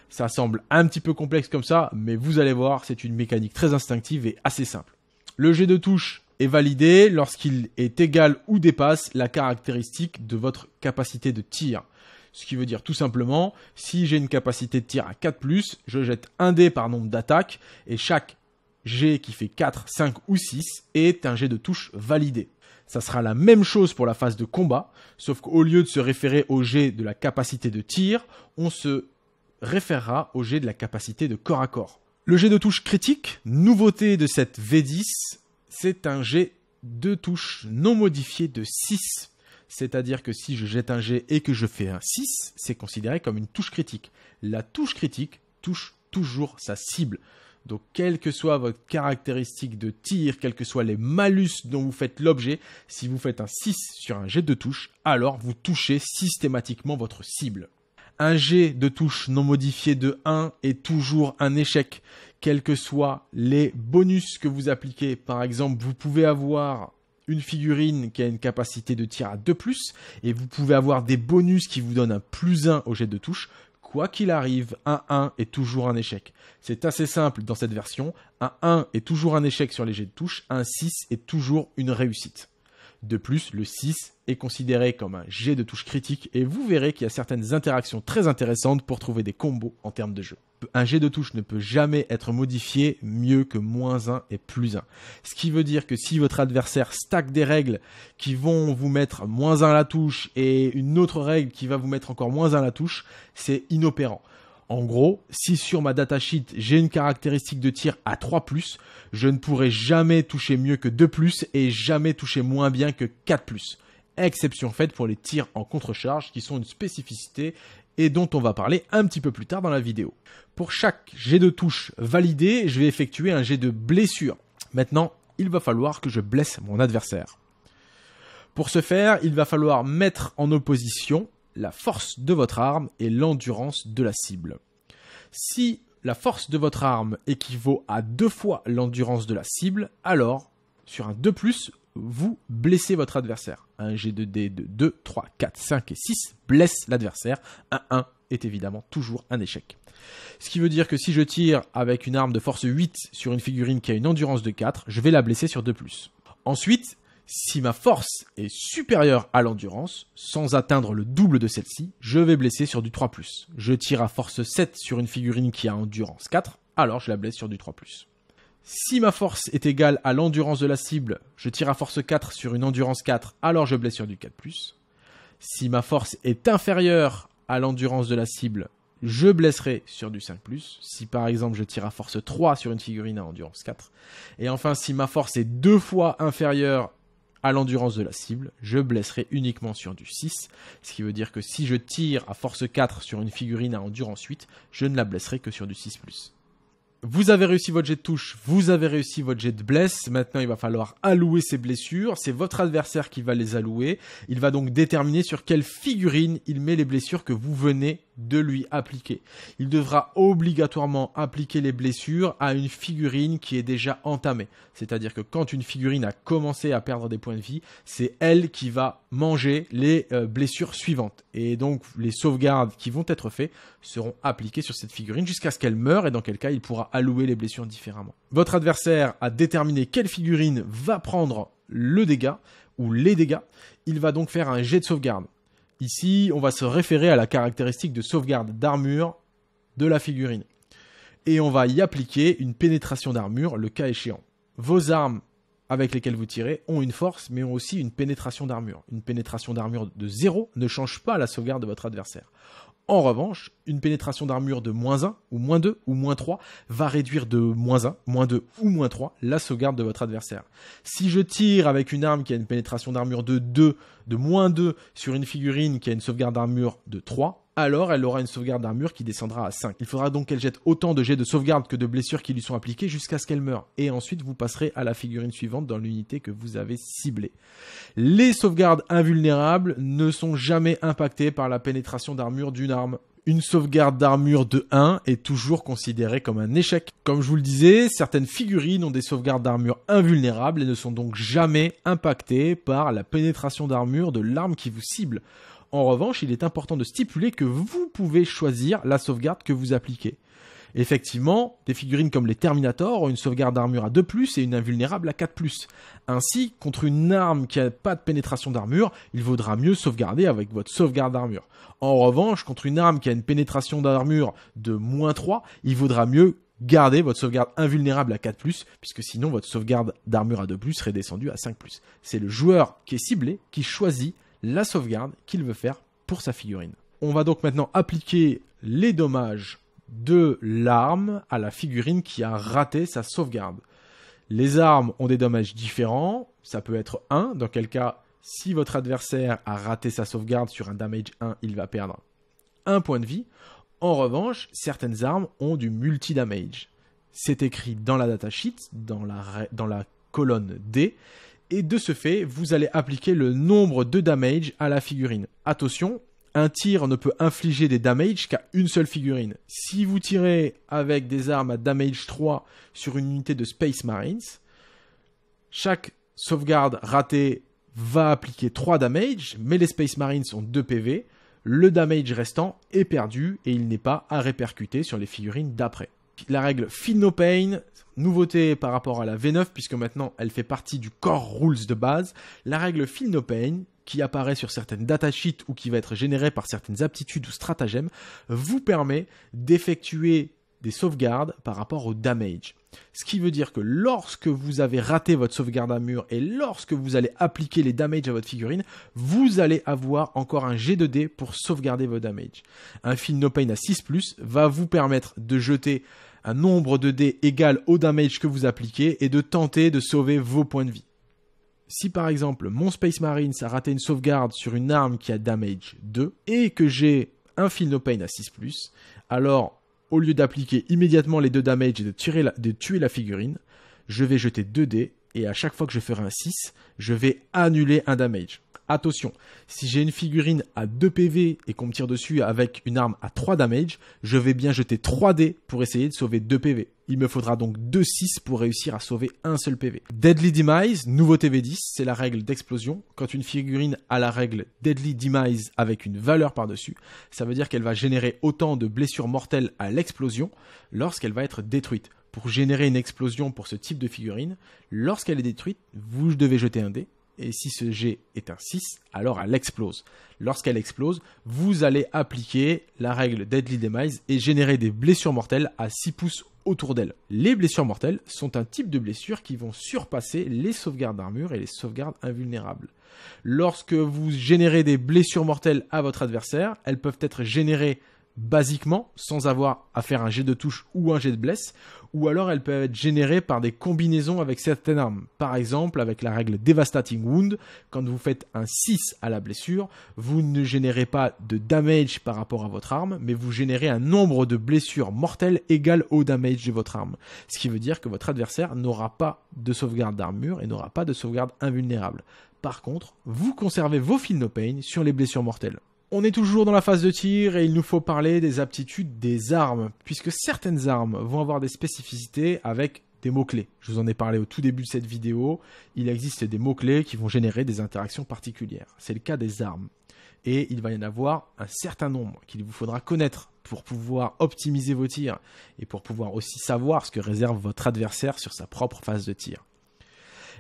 Ça semble un petit peu complexe comme ça, mais vous allez voir, c'est une mécanique très instinctive et assez simple. Le jet de touche est validé lorsqu'il est égal ou dépasse la caractéristique de votre capacité de tir. Ce qui veut dire tout simplement, si j'ai une capacité de tir à 4+, je jette un dé par nombre d'attaques, et chaque jet qui fait 4, 5 ou 6 est un jet de touche validé ça sera la même chose pour la phase de combat, sauf qu'au lieu de se référer au jet de la capacité de tir, on se référera au jet de la capacité de corps à corps. Le jet de touche critique, nouveauté de cette V10, c'est un jet de touche non modifié de 6. C'est-à-dire que si je jette un jet et que je fais un 6, c'est considéré comme une touche critique. La touche critique touche toujours sa cible. Donc, quelle que soit votre caractéristique de tir, quels que soient les malus dont vous faites l'objet, si vous faites un 6 sur un jet de touche, alors vous touchez systématiquement votre cible. Un jet de touche non modifié de 1 est toujours un échec, quels que soient les bonus que vous appliquez. Par exemple, vous pouvez avoir une figurine qui a une capacité de tir à 2 ⁇ et vous pouvez avoir des bonus qui vous donnent un plus 1 au jet de touche quoi qu'il arrive, un 1 est toujours un échec. C'est assez simple dans cette version. Un 1 est toujours un échec sur les jets de touche, un 6 est toujours une réussite. De plus, le 6 est considéré comme un jet de touche critique et vous verrez qu'il y a certaines interactions très intéressantes pour trouver des combos en termes de jeu. Un jet de touche ne peut jamais être modifié mieux que moins 1 et plus 1. Ce qui veut dire que si votre adversaire stack des règles qui vont vous mettre moins 1 à la touche et une autre règle qui va vous mettre encore moins 1 à la touche, c'est inopérant. En gros, si sur ma datasheet j'ai une caractéristique de tir à 3 ⁇ je ne pourrai jamais toucher mieux que 2 ⁇ et jamais toucher moins bien que 4 ⁇ Exception faite pour les tirs en contrecharge, qui sont une spécificité et dont on va parler un petit peu plus tard dans la vidéo. Pour chaque jet de touche validé, je vais effectuer un jet de blessure. Maintenant, il va falloir que je blesse mon adversaire. Pour ce faire, il va falloir mettre en opposition la force de votre arme et l'endurance de la cible. Si la force de votre arme équivaut à deux fois l'endurance de la cible, alors, sur un 2 ⁇ vous blessez votre adversaire. Un G2D de 2, 3, 4, 5 et 6 blesse l'adversaire. Un 1 est évidemment toujours un échec. Ce qui veut dire que si je tire avec une arme de force 8 sur une figurine qui a une endurance de 4, je vais la blesser sur 2 ⁇ Ensuite, si ma force est supérieure à l'endurance, sans atteindre le double de celle-ci, je vais blesser sur du 3 ⁇ Je tire à force 7 sur une figurine qui a endurance 4, alors je la blesse sur du 3 ⁇ Si ma force est égale à l'endurance de la cible, je tire à force 4 sur une endurance 4, alors je blesse sur du 4 ⁇ Si ma force est inférieure à l'endurance de la cible, je blesserai sur du 5 ⁇ si par exemple je tire à force 3 sur une figurine à endurance 4. Et enfin, si ma force est deux fois inférieure à l'endurance de la cible, je blesserai uniquement sur du 6, ce qui veut dire que si je tire à force 4 sur une figurine à endurance 8, je ne la blesserai que sur du 6 ⁇ vous avez réussi votre jet de touche, vous avez réussi votre jet de blesse. Maintenant, il va falloir allouer ces blessures. C'est votre adversaire qui va les allouer. Il va donc déterminer sur quelle figurine il met les blessures que vous venez de lui appliquer. Il devra obligatoirement appliquer les blessures à une figurine qui est déjà entamée. C'est-à-dire que quand une figurine a commencé à perdre des points de vie, c'est elle qui va manger les euh, blessures suivantes. Et donc les sauvegardes qui vont être faites seront appliquées sur cette figurine jusqu'à ce qu'elle meure et dans quel cas il pourra allouer les blessures différemment. Votre adversaire a déterminé quelle figurine va prendre le dégât ou les dégâts. Il va donc faire un jet de sauvegarde. Ici, on va se référer à la caractéristique de sauvegarde d'armure de la figurine. Et on va y appliquer une pénétration d'armure, le cas échéant. Vos armes avec lesquelles vous tirez ont une force, mais ont aussi une pénétration d'armure. Une pénétration d'armure de 0 ne change pas la sauvegarde de votre adversaire. En revanche, une pénétration d'armure de moins 1 ou moins 2 ou moins 3 va réduire de moins 1, moins 2 ou moins 3 la sauvegarde de votre adversaire. Si je tire avec une arme qui a une pénétration d'armure de 2, de moins 2 sur une figurine qui a une sauvegarde d'armure de 3, alors elle aura une sauvegarde d'armure qui descendra à 5. Il faudra donc qu'elle jette autant de jets de sauvegarde que de blessures qui lui sont appliquées jusqu'à ce qu'elle meure. Et ensuite, vous passerez à la figurine suivante dans l'unité que vous avez ciblée. Les sauvegardes invulnérables ne sont jamais impactées par la pénétration d'armure d'une arme une sauvegarde d'armure de 1 est toujours considérée comme un échec. Comme je vous le disais, certaines figurines ont des sauvegardes d'armure invulnérables et ne sont donc jamais impactées par la pénétration d'armure de l'arme qui vous cible. En revanche, il est important de stipuler que vous pouvez choisir la sauvegarde que vous appliquez. Effectivement, des figurines comme les Terminators ont une sauvegarde d'armure à 2 et une invulnérable à 4 Ainsi, contre une arme qui n'a pas de pénétration d'armure, il vaudra mieux sauvegarder avec votre sauvegarde d'armure. En revanche, contre une arme qui a une pénétration d'armure de moins 3, il vaudra mieux garder votre sauvegarde invulnérable à 4 puisque sinon votre sauvegarde d'armure à 2 serait descendue à 5 C'est le joueur qui est ciblé qui choisit la sauvegarde qu'il veut faire pour sa figurine. On va donc maintenant appliquer les dommages de l'arme à la figurine qui a raté sa sauvegarde. Les armes ont des dommages différents, ça peut être 1, dans quel cas si votre adversaire a raté sa sauvegarde sur un damage 1, il va perdre 1 point de vie. En revanche, certaines armes ont du multi-damage. C'est écrit dans la datasheet, dans dans la colonne D, et de ce fait, vous allez appliquer le nombre de damage à la figurine. Attention, un tir ne peut infliger des damage qu'à une seule figurine. Si vous tirez avec des armes à damage 3 sur une unité de Space Marines, chaque sauvegarde ratée va appliquer 3 damage, mais les Space Marines ont 2 PV, le damage restant est perdu et il n'est pas à répercuter sur les figurines d'après la règle Feel No Pain, nouveauté par rapport à la V9 puisque maintenant elle fait partie du Core Rules de base, la règle Feel No Pain qui apparaît sur certaines datasheets ou qui va être générée par certaines aptitudes ou stratagèmes vous permet d'effectuer des sauvegardes par rapport au damage. Ce qui veut dire que lorsque vous avez raté votre sauvegarde à mur et lorsque vous allez appliquer les damages à votre figurine, vous allez avoir encore un jet de d pour sauvegarder vos damages. Un Feel No Pain à 6 ⁇ va vous permettre de jeter un nombre de dés égal au damage que vous appliquez et de tenter de sauver vos points de vie. Si par exemple mon Space Marine a raté une sauvegarde sur une arme qui a damage 2 et que j'ai un Feel No Pain à 6+, alors au lieu d'appliquer immédiatement les deux damages et de tuer, de tuer la figurine, je vais jeter 2 dés et à chaque fois que je ferai un 6, je vais annuler un damage. Attention, si j'ai une figurine à 2 PV et qu'on me tire dessus avec une arme à 3 damage, je vais bien jeter 3 dés pour essayer de sauver 2 PV. Il me faudra donc 2-6 pour réussir à sauver un seul PV. Deadly Demise, nouveau TV10, c'est la règle d'explosion. Quand une figurine a la règle Deadly Demise avec une valeur par-dessus, ça veut dire qu'elle va générer autant de blessures mortelles à l'explosion lorsqu'elle va être détruite. Pour générer une explosion pour ce type de figurine, lorsqu'elle est détruite, vous devez jeter un dé et si ce G est un 6, alors elle explose. Lorsqu'elle explose, vous allez appliquer la règle Deadly Demise et générer des blessures mortelles à 6 pouces autour d'elle. Les blessures mortelles sont un type de blessures qui vont surpasser les sauvegardes d'armure et les sauvegardes invulnérables. Lorsque vous générez des blessures mortelles à votre adversaire, elles peuvent être générées basiquement sans avoir à faire un jet de touche ou un jet de blesse ou alors elles peuvent être générées par des combinaisons avec certaines armes. Par exemple, avec la règle Devastating Wound, quand vous faites un 6 à la blessure, vous ne générez pas de damage par rapport à votre arme, mais vous générez un nombre de blessures mortelles égal au damage de votre arme. Ce qui veut dire que votre adversaire n'aura pas de sauvegarde d'armure et n'aura pas de sauvegarde invulnérable. Par contre, vous conservez vos fils no pain sur les blessures mortelles. On est toujours dans la phase de tir et il nous faut parler des aptitudes des armes, puisque certaines armes vont avoir des spécificités avec des mots-clés. Je vous en ai parlé au tout début de cette vidéo, il existe des mots-clés qui vont générer des interactions particulières. C'est le cas des armes. Et il va y en avoir un certain nombre qu'il vous faudra connaître pour pouvoir optimiser vos tirs et pour pouvoir aussi savoir ce que réserve votre adversaire sur sa propre phase de tir.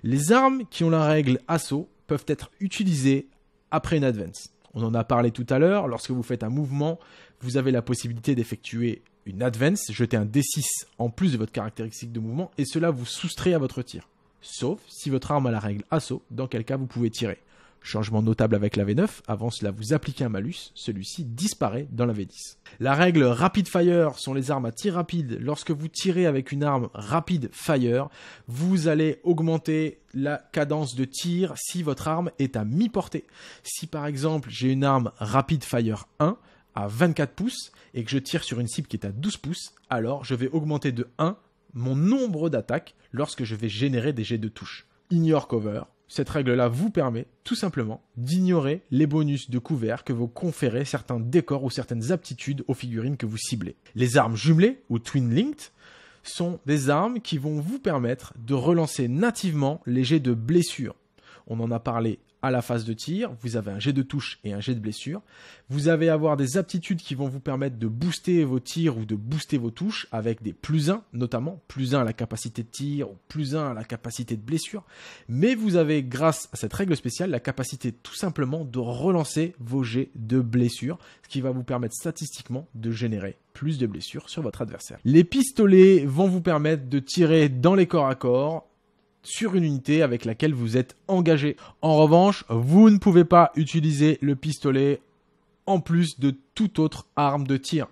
Les armes qui ont la règle assaut peuvent être utilisées après une advance. On en a parlé tout à l'heure. Lorsque vous faites un mouvement, vous avez la possibilité d'effectuer une advance, jeter un D6 en plus de votre caractéristique de mouvement, et cela vous soustrait à votre tir. Sauf si votre arme a la règle assaut, dans quel cas vous pouvez tirer. Changement notable avec la V9, avant cela vous appliquez un malus, celui-ci disparaît dans la V10. La règle Rapid Fire sont les armes à tir rapide. Lorsque vous tirez avec une arme Rapid Fire, vous allez augmenter la cadence de tir si votre arme est à mi-portée. Si par exemple j'ai une arme Rapid Fire 1 à 24 pouces et que je tire sur une cible qui est à 12 pouces, alors je vais augmenter de 1 mon nombre d'attaques lorsque je vais générer des jets de touche. Ignore cover, cette règle-là vous permet tout simplement d'ignorer les bonus de couvert que vous conférez certains décors ou certaines aptitudes aux figurines que vous ciblez. Les armes jumelées ou twin-linked sont des armes qui vont vous permettre de relancer nativement les jets de blessures. On en a parlé à la phase de tir, vous avez un jet de touche et un jet de blessure. Vous allez avoir des aptitudes qui vont vous permettre de booster vos tirs ou de booster vos touches avec des plus 1 notamment, plus 1 à la capacité de tir ou plus 1 à la capacité de blessure. Mais vous avez grâce à cette règle spéciale la capacité tout simplement de relancer vos jets de blessure, ce qui va vous permettre statistiquement de générer plus de blessures sur votre adversaire. Les pistolets vont vous permettre de tirer dans les corps à corps sur une unité avec laquelle vous êtes engagé. En revanche, vous ne pouvez pas utiliser le pistolet en plus de toute autre arme de tir.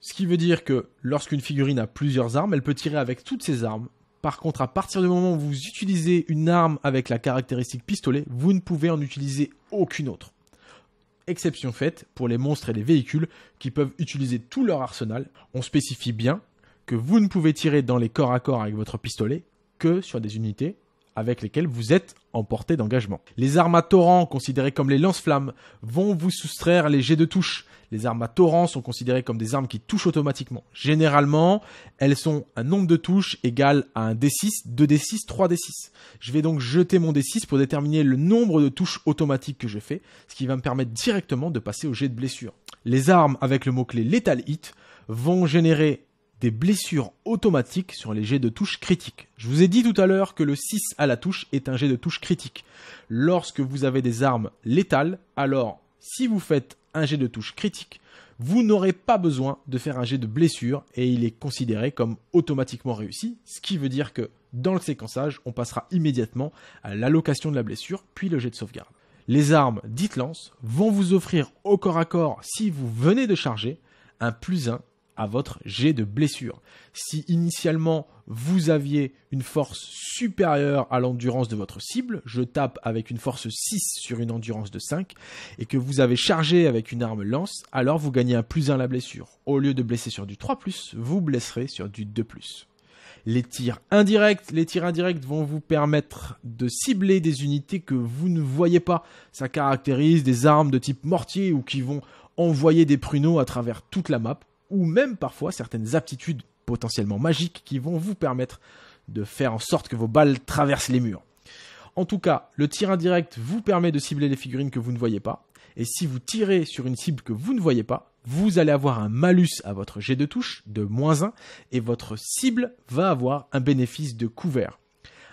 Ce qui veut dire que lorsqu'une figurine a plusieurs armes, elle peut tirer avec toutes ses armes. Par contre, à partir du moment où vous utilisez une arme avec la caractéristique pistolet, vous ne pouvez en utiliser aucune autre. Exception faite pour les monstres et les véhicules qui peuvent utiliser tout leur arsenal. On spécifie bien que vous ne pouvez tirer dans les corps à corps avec votre pistolet que sur des unités avec lesquelles vous êtes en portée d'engagement. Les armes à torrent, considérées comme les lance-flammes, vont vous soustraire les jets de touche. Les armes à torrent sont considérées comme des armes qui touchent automatiquement. Généralement, elles sont un nombre de touches égal à un D6, 2D6, 3D6. Je vais donc jeter mon D6 pour déterminer le nombre de touches automatiques que je fais, ce qui va me permettre directement de passer au jet de blessure. Les armes avec le mot-clé Lethal Hit vont générer des blessures automatiques sur les jets de touche critiques. Je vous ai dit tout à l'heure que le 6 à la touche est un jet de touche critique. Lorsque vous avez des armes létales, alors si vous faites un jet de touche critique, vous n'aurez pas besoin de faire un jet de blessure et il est considéré comme automatiquement réussi, ce qui veut dire que dans le séquençage, on passera immédiatement à l'allocation de la blessure, puis le jet de sauvegarde. Les armes dites lance vont vous offrir au corps à corps, si vous venez de charger, un plus 1 à votre jet de blessure. Si initialement vous aviez une force supérieure à l'endurance de votre cible, je tape avec une force 6 sur une endurance de 5, et que vous avez chargé avec une arme lance, alors vous gagnez un plus 1 la blessure. Au lieu de blesser sur du 3, vous blesserez sur du 2 les tirs indirects. Les tirs indirects vont vous permettre de cibler des unités que vous ne voyez pas. Ça caractérise des armes de type mortier ou qui vont envoyer des pruneaux à travers toute la map ou même parfois certaines aptitudes potentiellement magiques qui vont vous permettre de faire en sorte que vos balles traversent les murs. En tout cas, le tir indirect vous permet de cibler les figurines que vous ne voyez pas, et si vous tirez sur une cible que vous ne voyez pas, vous allez avoir un malus à votre jet de touche de moins 1, et votre cible va avoir un bénéfice de couvert.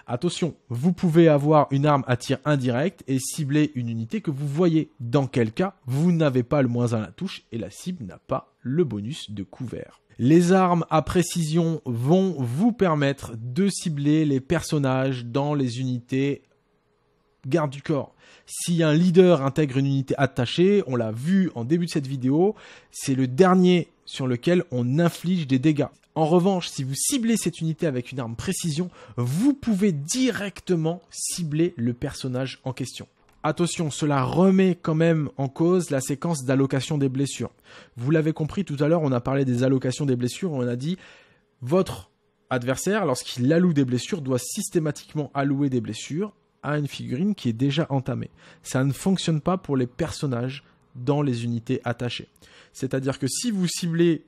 Attention, vous pouvez avoir une arme à tir indirect et cibler une unité que vous voyez, dans quel cas vous n'avez pas le moins 1 à la touche et la cible n'a pas le bonus de couvert. Les armes à précision vont vous permettre de cibler les personnages dans les unités garde du corps. Si un leader intègre une unité attachée, on l'a vu en début de cette vidéo, c'est le dernier sur lequel on inflige des dégâts. En revanche, si vous ciblez cette unité avec une arme précision, vous pouvez directement cibler le personnage en question. Attention, cela remet quand même en cause la séquence d'allocation des blessures. Vous l'avez compris tout à l'heure, on a parlé des allocations des blessures, on a dit votre adversaire, lorsqu'il alloue des blessures, doit systématiquement allouer des blessures à une figurine qui est déjà entamée. Ça ne fonctionne pas pour les personnages dans les unités attachées. C'est-à-dire que si vous ciblez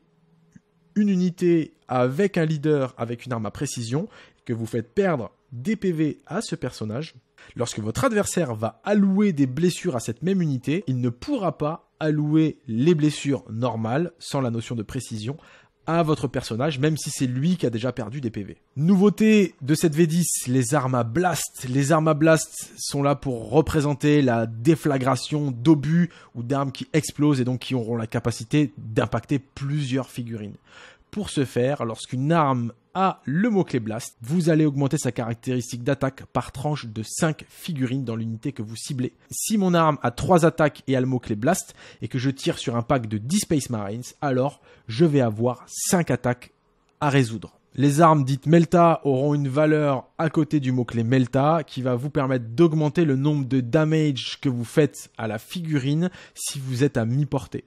une unité avec un leader avec une arme à précision, que vous faites perdre des PV à ce personnage, Lorsque votre adversaire va allouer des blessures à cette même unité, il ne pourra pas allouer les blessures normales, sans la notion de précision, à votre personnage, même si c'est lui qui a déjà perdu des PV. Nouveauté de cette V10, les armes à blast. Les armes à blast sont là pour représenter la déflagration d'obus ou d'armes qui explosent et donc qui auront la capacité d'impacter plusieurs figurines. Pour ce faire, lorsqu'une arme a le mot-clé Blast, vous allez augmenter sa caractéristique d'attaque par tranche de 5 figurines dans l'unité que vous ciblez. Si mon arme a 3 attaques et a le mot-clé Blast, et que je tire sur un pack de 10 Space Marines, alors je vais avoir 5 attaques à résoudre. Les armes dites Melta auront une valeur à côté du mot-clé Melta qui va vous permettre d'augmenter le nombre de damage que vous faites à la figurine si vous êtes à mi-portée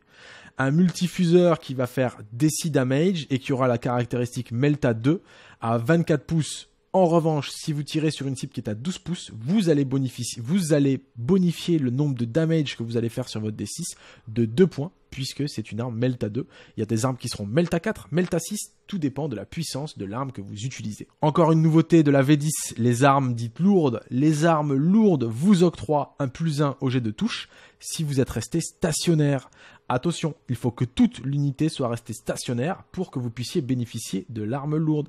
un multifuseur qui va faire 6 damage et qui aura la caractéristique Melta 2 à 24 pouces. En revanche, si vous tirez sur une cible qui est à 12 pouces, vous allez bonifier, vous allez bonifier le nombre de damage que vous allez faire sur votre D6 de 2 points, puisque c'est une arme Melta 2. Il y a des armes qui seront Melta 4, Melta 6, tout dépend de la puissance de l'arme que vous utilisez. Encore une nouveauté de la V10, les armes dites lourdes. Les armes lourdes vous octroient un plus 1 au jet de touche si vous êtes resté stationnaire. Attention, il faut que toute l'unité soit restée stationnaire pour que vous puissiez bénéficier de l'arme lourde,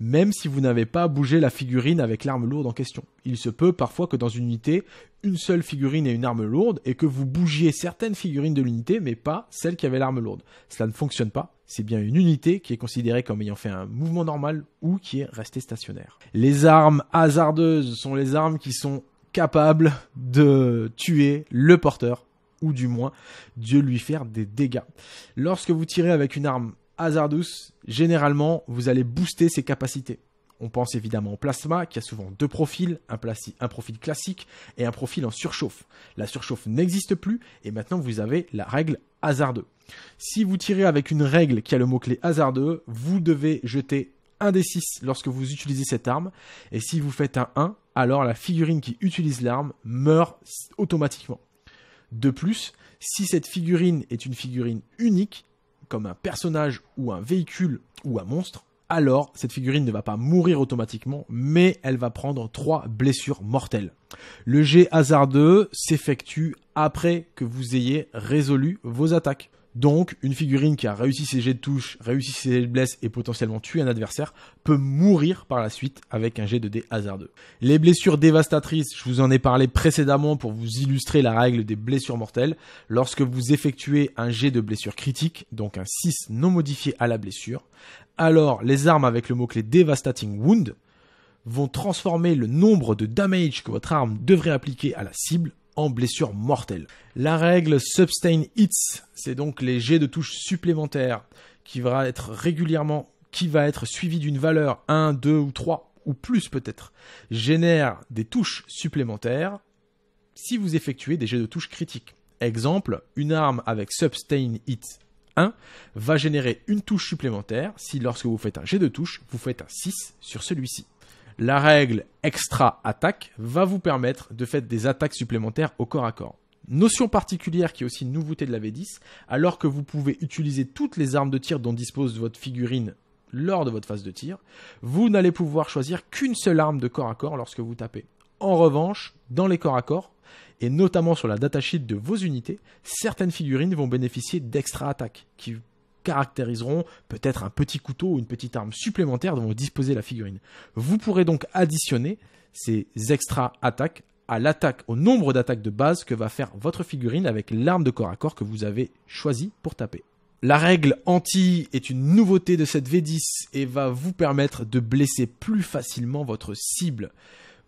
même si vous n'avez pas bougé la figurine avec l'arme lourde en question. Il se peut parfois que dans une unité, une seule figurine ait une arme lourde et que vous bougiez certaines figurines de l'unité mais pas celle qui avait l'arme lourde. Cela ne fonctionne pas, c'est bien une unité qui est considérée comme ayant fait un mouvement normal ou qui est restée stationnaire. Les armes hasardeuses sont les armes qui sont capables de tuer le porteur ou du moins de lui faire des dégâts. Lorsque vous tirez avec une arme hasardeuse, généralement vous allez booster ses capacités. On pense évidemment au plasma, qui a souvent deux profils, un, profil classique et un profil en surchauffe. La surchauffe n'existe plus et maintenant vous avez la règle hasardeux. Si vous tirez avec une règle qui a le mot-clé hasardeux, vous devez jeter un des six lorsque vous utilisez cette arme, et si vous faites un 1, alors la figurine qui utilise l'arme meurt automatiquement. De plus, si cette figurine est une figurine unique, comme un personnage ou un véhicule ou un monstre, alors cette figurine ne va pas mourir automatiquement, mais elle va prendre trois blessures mortelles. Le jet hasardeux s'effectue après que vous ayez résolu vos attaques. Donc, une figurine qui a réussi ses jets de touche, réussi ses jets de blesses et potentiellement tué un adversaire peut mourir par la suite avec un jet de dés hasardeux. Les blessures dévastatrices, je vous en ai parlé précédemment pour vous illustrer la règle des blessures mortelles. Lorsque vous effectuez un jet de blessure critique, donc un 6 non modifié à la blessure, alors les armes avec le mot-clé Devastating Wound vont transformer le nombre de damage que votre arme devrait appliquer à la cible en blessure mortelle. La règle Sustain Hits, c'est donc les jets de touches supplémentaires qui va être régulièrement, qui va être suivi d'une valeur 1, 2 ou 3 ou plus peut-être, génère des touches supplémentaires si vous effectuez des jets de touches critiques. Exemple, une arme avec Sustain hits 1 va générer une touche supplémentaire si lorsque vous faites un jet de touche, vous faites un 6 sur celui-ci. La règle extra-attaque va vous permettre de faire des attaques supplémentaires au corps à corps. Notion particulière qui est aussi une nouveauté de la V10, alors que vous pouvez utiliser toutes les armes de tir dont dispose votre figurine lors de votre phase de tir, vous n'allez pouvoir choisir qu'une seule arme de corps à corps lorsque vous tapez. En revanche, dans les corps à corps, et notamment sur la datasheet de vos unités, certaines figurines vont bénéficier d'extra attaques qui caractériseront peut-être un petit couteau ou une petite arme supplémentaire dont vous disposez la figurine. Vous pourrez donc additionner ces extra attaques à l'attaque, au nombre d'attaques de base que va faire votre figurine avec l'arme de corps à corps que vous avez choisi pour taper. La règle anti est une nouveauté de cette V10 et va vous permettre de blesser plus facilement votre cible.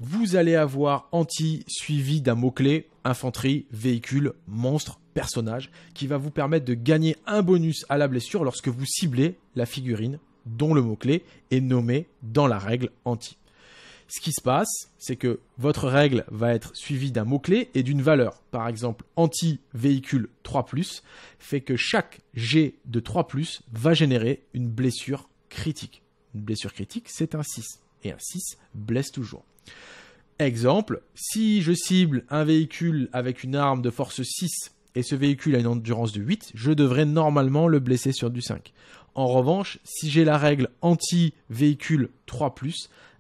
Vous allez avoir anti suivi d'un mot-clé, infanterie, véhicule, monstre, personnage qui va vous permettre de gagner un bonus à la blessure lorsque vous ciblez la figurine dont le mot-clé est nommé dans la règle anti. Ce qui se passe, c'est que votre règle va être suivie d'un mot-clé et d'une valeur. Par exemple, anti-véhicule 3+, fait que chaque G de 3+, va générer une blessure critique. Une blessure critique, c'est un 6. Et un 6 blesse toujours. Exemple, si je cible un véhicule avec une arme de force 6 et ce véhicule a une endurance de 8, je devrais normalement le blesser sur du 5. En revanche, si j'ai la règle anti-véhicule 3,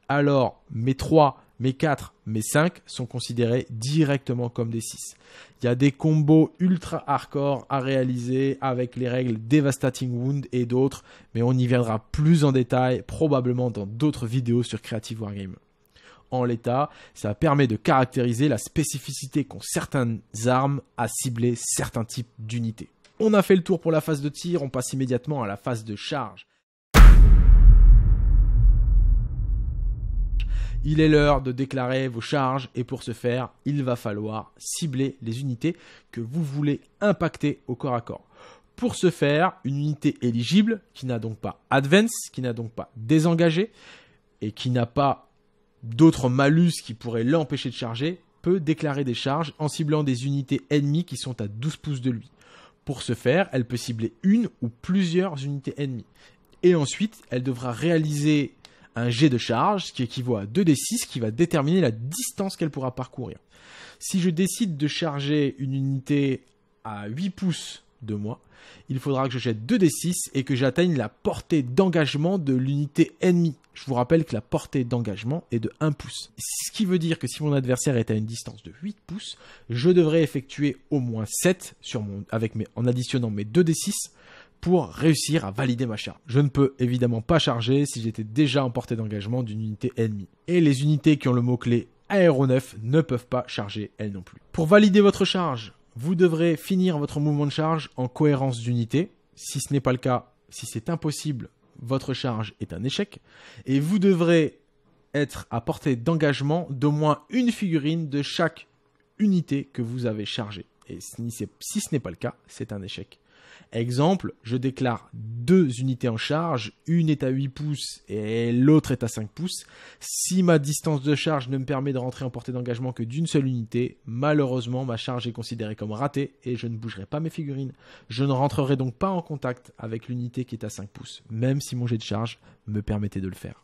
alors mes 3, mes 4, mes 5 sont considérés directement comme des 6. Il y a des combos ultra hardcore à réaliser avec les règles Devastating Wound et d'autres, mais on y viendra plus en détail probablement dans d'autres vidéos sur Creative Wargame en l'état, ça permet de caractériser la spécificité qu'ont certaines armes à cibler certains types d'unités. On a fait le tour pour la phase de tir, on passe immédiatement à la phase de charge. Il est l'heure de déclarer vos charges et pour ce faire, il va falloir cibler les unités que vous voulez impacter au corps à corps. Pour ce faire, une unité éligible qui n'a donc pas advance, qui n'a donc pas désengagé et qui n'a pas d'autres malus qui pourraient l'empêcher de charger, peut déclarer des charges en ciblant des unités ennemies qui sont à 12 pouces de lui. Pour ce faire, elle peut cibler une ou plusieurs unités ennemies. Et ensuite, elle devra réaliser un jet de charge qui équivaut à 2d6 qui va déterminer la distance qu'elle pourra parcourir. Si je décide de charger une unité à 8 pouces de moi, il faudra que je jette 2d6 et que j'atteigne la portée d'engagement de l'unité ennemie. Je vous rappelle que la portée d'engagement est de 1 pouce. Ce qui veut dire que si mon adversaire est à une distance de 8 pouces, je devrais effectuer au moins 7 sur mon, avec mes, en additionnant mes 2d6 pour réussir à valider ma charge. Je ne peux évidemment pas charger si j'étais déjà en portée d'engagement d'une unité ennemie. Et les unités qui ont le mot-clé aéronef ne peuvent pas charger elles non plus. Pour valider votre charge, vous devrez finir votre mouvement de charge en cohérence d'unité. Si ce n'est pas le cas, si c'est impossible, votre charge est un échec et vous devrez être à portée d'engagement d'au moins une figurine de chaque unité que vous avez chargée. Et si, si ce n'est pas le cas, c'est un échec. Exemple, je déclare deux unités en charge, une est à 8 pouces et l'autre est à 5 pouces. Si ma distance de charge ne me permet de rentrer en portée d'engagement que d'une seule unité, malheureusement ma charge est considérée comme ratée et je ne bougerai pas mes figurines. Je ne rentrerai donc pas en contact avec l'unité qui est à 5 pouces, même si mon jet de charge me permettait de le faire.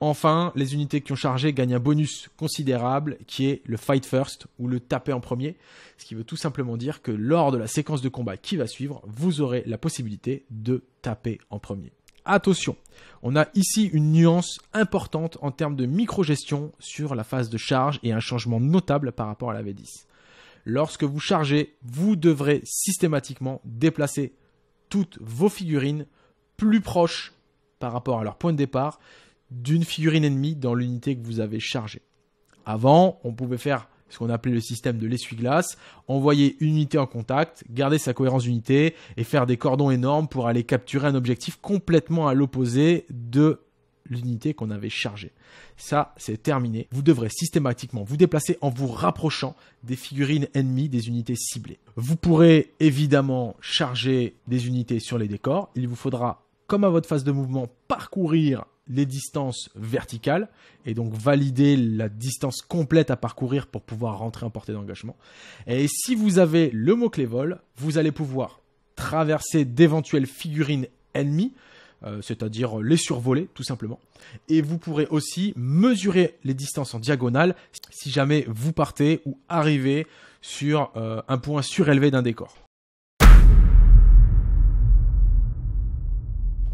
Enfin, les unités qui ont chargé gagnent un bonus considérable qui est le fight first ou le taper en premier, ce qui veut tout simplement dire que lors de la séquence de combat qui va suivre, vous aurez la possibilité de taper en premier. Attention, on a ici une nuance importante en termes de micro-gestion sur la phase de charge et un changement notable par rapport à la V10. Lorsque vous chargez, vous devrez systématiquement déplacer toutes vos figurines plus proches par rapport à leur point de départ, d'une figurine ennemie dans l'unité que vous avez chargée. Avant, on pouvait faire ce qu'on appelait le système de l'essuie-glace, envoyer une unité en contact, garder sa cohérence d'unité et faire des cordons énormes pour aller capturer un objectif complètement à l'opposé de l'unité qu'on avait chargée. Ça, c'est terminé. Vous devrez systématiquement vous déplacer en vous rapprochant des figurines ennemies des unités ciblées. Vous pourrez évidemment charger des unités sur les décors. Il vous faudra, comme à votre phase de mouvement, parcourir les distances verticales et donc valider la distance complète à parcourir pour pouvoir rentrer en portée d'engagement. Et si vous avez le mot-clé vol, vous allez pouvoir traverser d'éventuelles figurines ennemies, euh, c'est-à-dire les survoler tout simplement. Et vous pourrez aussi mesurer les distances en diagonale si jamais vous partez ou arrivez sur euh, un point surélevé d'un décor.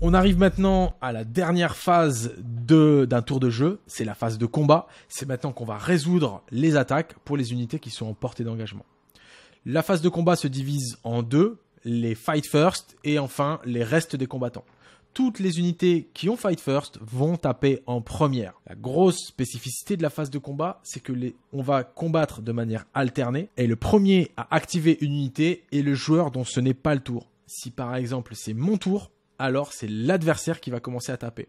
On arrive maintenant à la dernière phase de, d'un tour de jeu, c'est la phase de combat. C'est maintenant qu'on va résoudre les attaques pour les unités qui sont en portée d'engagement. La phase de combat se divise en deux, les fight first et enfin les restes des combattants. Toutes les unités qui ont fight first vont taper en première. La grosse spécificité de la phase de combat, c'est que on va combattre de manière alternée et le premier à activer une unité est le joueur dont ce n'est pas le tour. Si par exemple c'est mon tour, alors c'est l'adversaire qui va commencer à taper.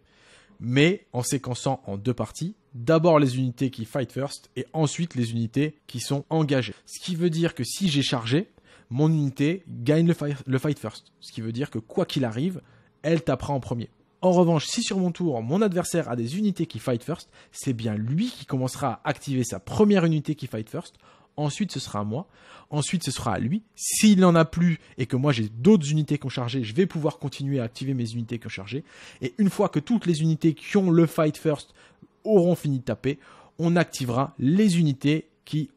Mais en séquençant en deux parties, d'abord les unités qui fight first et ensuite les unités qui sont engagées. Ce qui veut dire que si j'ai chargé, mon unité gagne le, fight first. Ce qui veut dire que quoi qu'il arrive, elle tapera en premier. En revanche, si sur mon tour, mon adversaire a des unités qui fight first, c'est bien lui qui commencera à activer sa première unité qui fight first ensuite ce sera à moi, ensuite ce sera à lui. S'il n'en a plus et que moi j'ai d'autres unités ont chargé, je vais pouvoir continuer à activer mes unités ont chargé. Et une fois que toutes les unités qui ont le fight first auront fini de taper, on activera les unités qui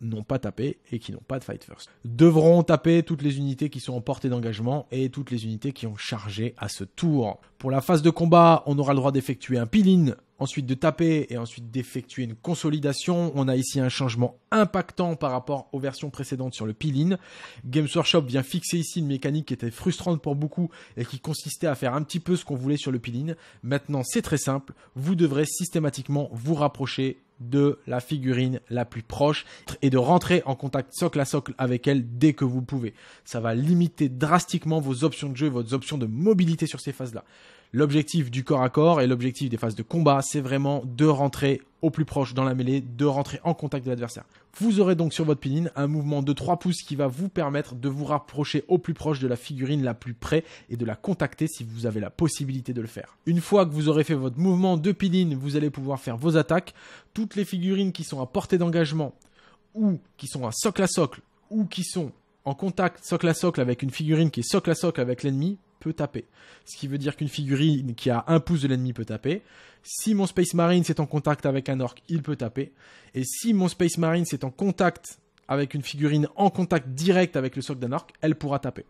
n'ont pas tapé et qui n'ont pas de fight first. Devront taper toutes les unités qui sont en portée d'engagement et toutes les unités qui ont chargé à ce tour. Pour la phase de combat, on aura le droit d'effectuer un peel ensuite de taper et ensuite d'effectuer une consolidation. On a ici un changement impactant par rapport aux versions précédentes sur le peel-in. Games Workshop vient fixer ici une mécanique qui était frustrante pour beaucoup et qui consistait à faire un petit peu ce qu'on voulait sur le peel-in. Maintenant, c'est très simple. Vous devrez systématiquement vous rapprocher de la figurine la plus proche et de rentrer en contact socle à socle avec elle dès que vous pouvez. Ça va limiter drastiquement vos options de jeu, vos options de mobilité sur ces phases-là. L'objectif du corps à corps et l'objectif des phases de combat, c'est vraiment de rentrer au plus proche dans la mêlée, de rentrer en contact de l'adversaire. Vous aurez donc sur votre pinine un mouvement de 3 pouces qui va vous permettre de vous rapprocher au plus proche de la figurine la plus près et de la contacter si vous avez la possibilité de le faire. Une fois que vous aurez fait votre mouvement de pinine, vous allez pouvoir faire vos attaques. Toutes les figurines qui sont à portée d'engagement ou qui sont à socle à socle ou qui sont en contact socle à socle avec une figurine qui est socle à socle avec l'ennemi taper. Ce qui veut dire qu'une figurine qui a un pouce de l'ennemi peut taper. Si mon Space Marine s'est en contact avec un orc, il peut taper. Et si mon Space Marine s'est en contact avec une figurine en contact direct avec le socle d'un orc, elle pourra taper.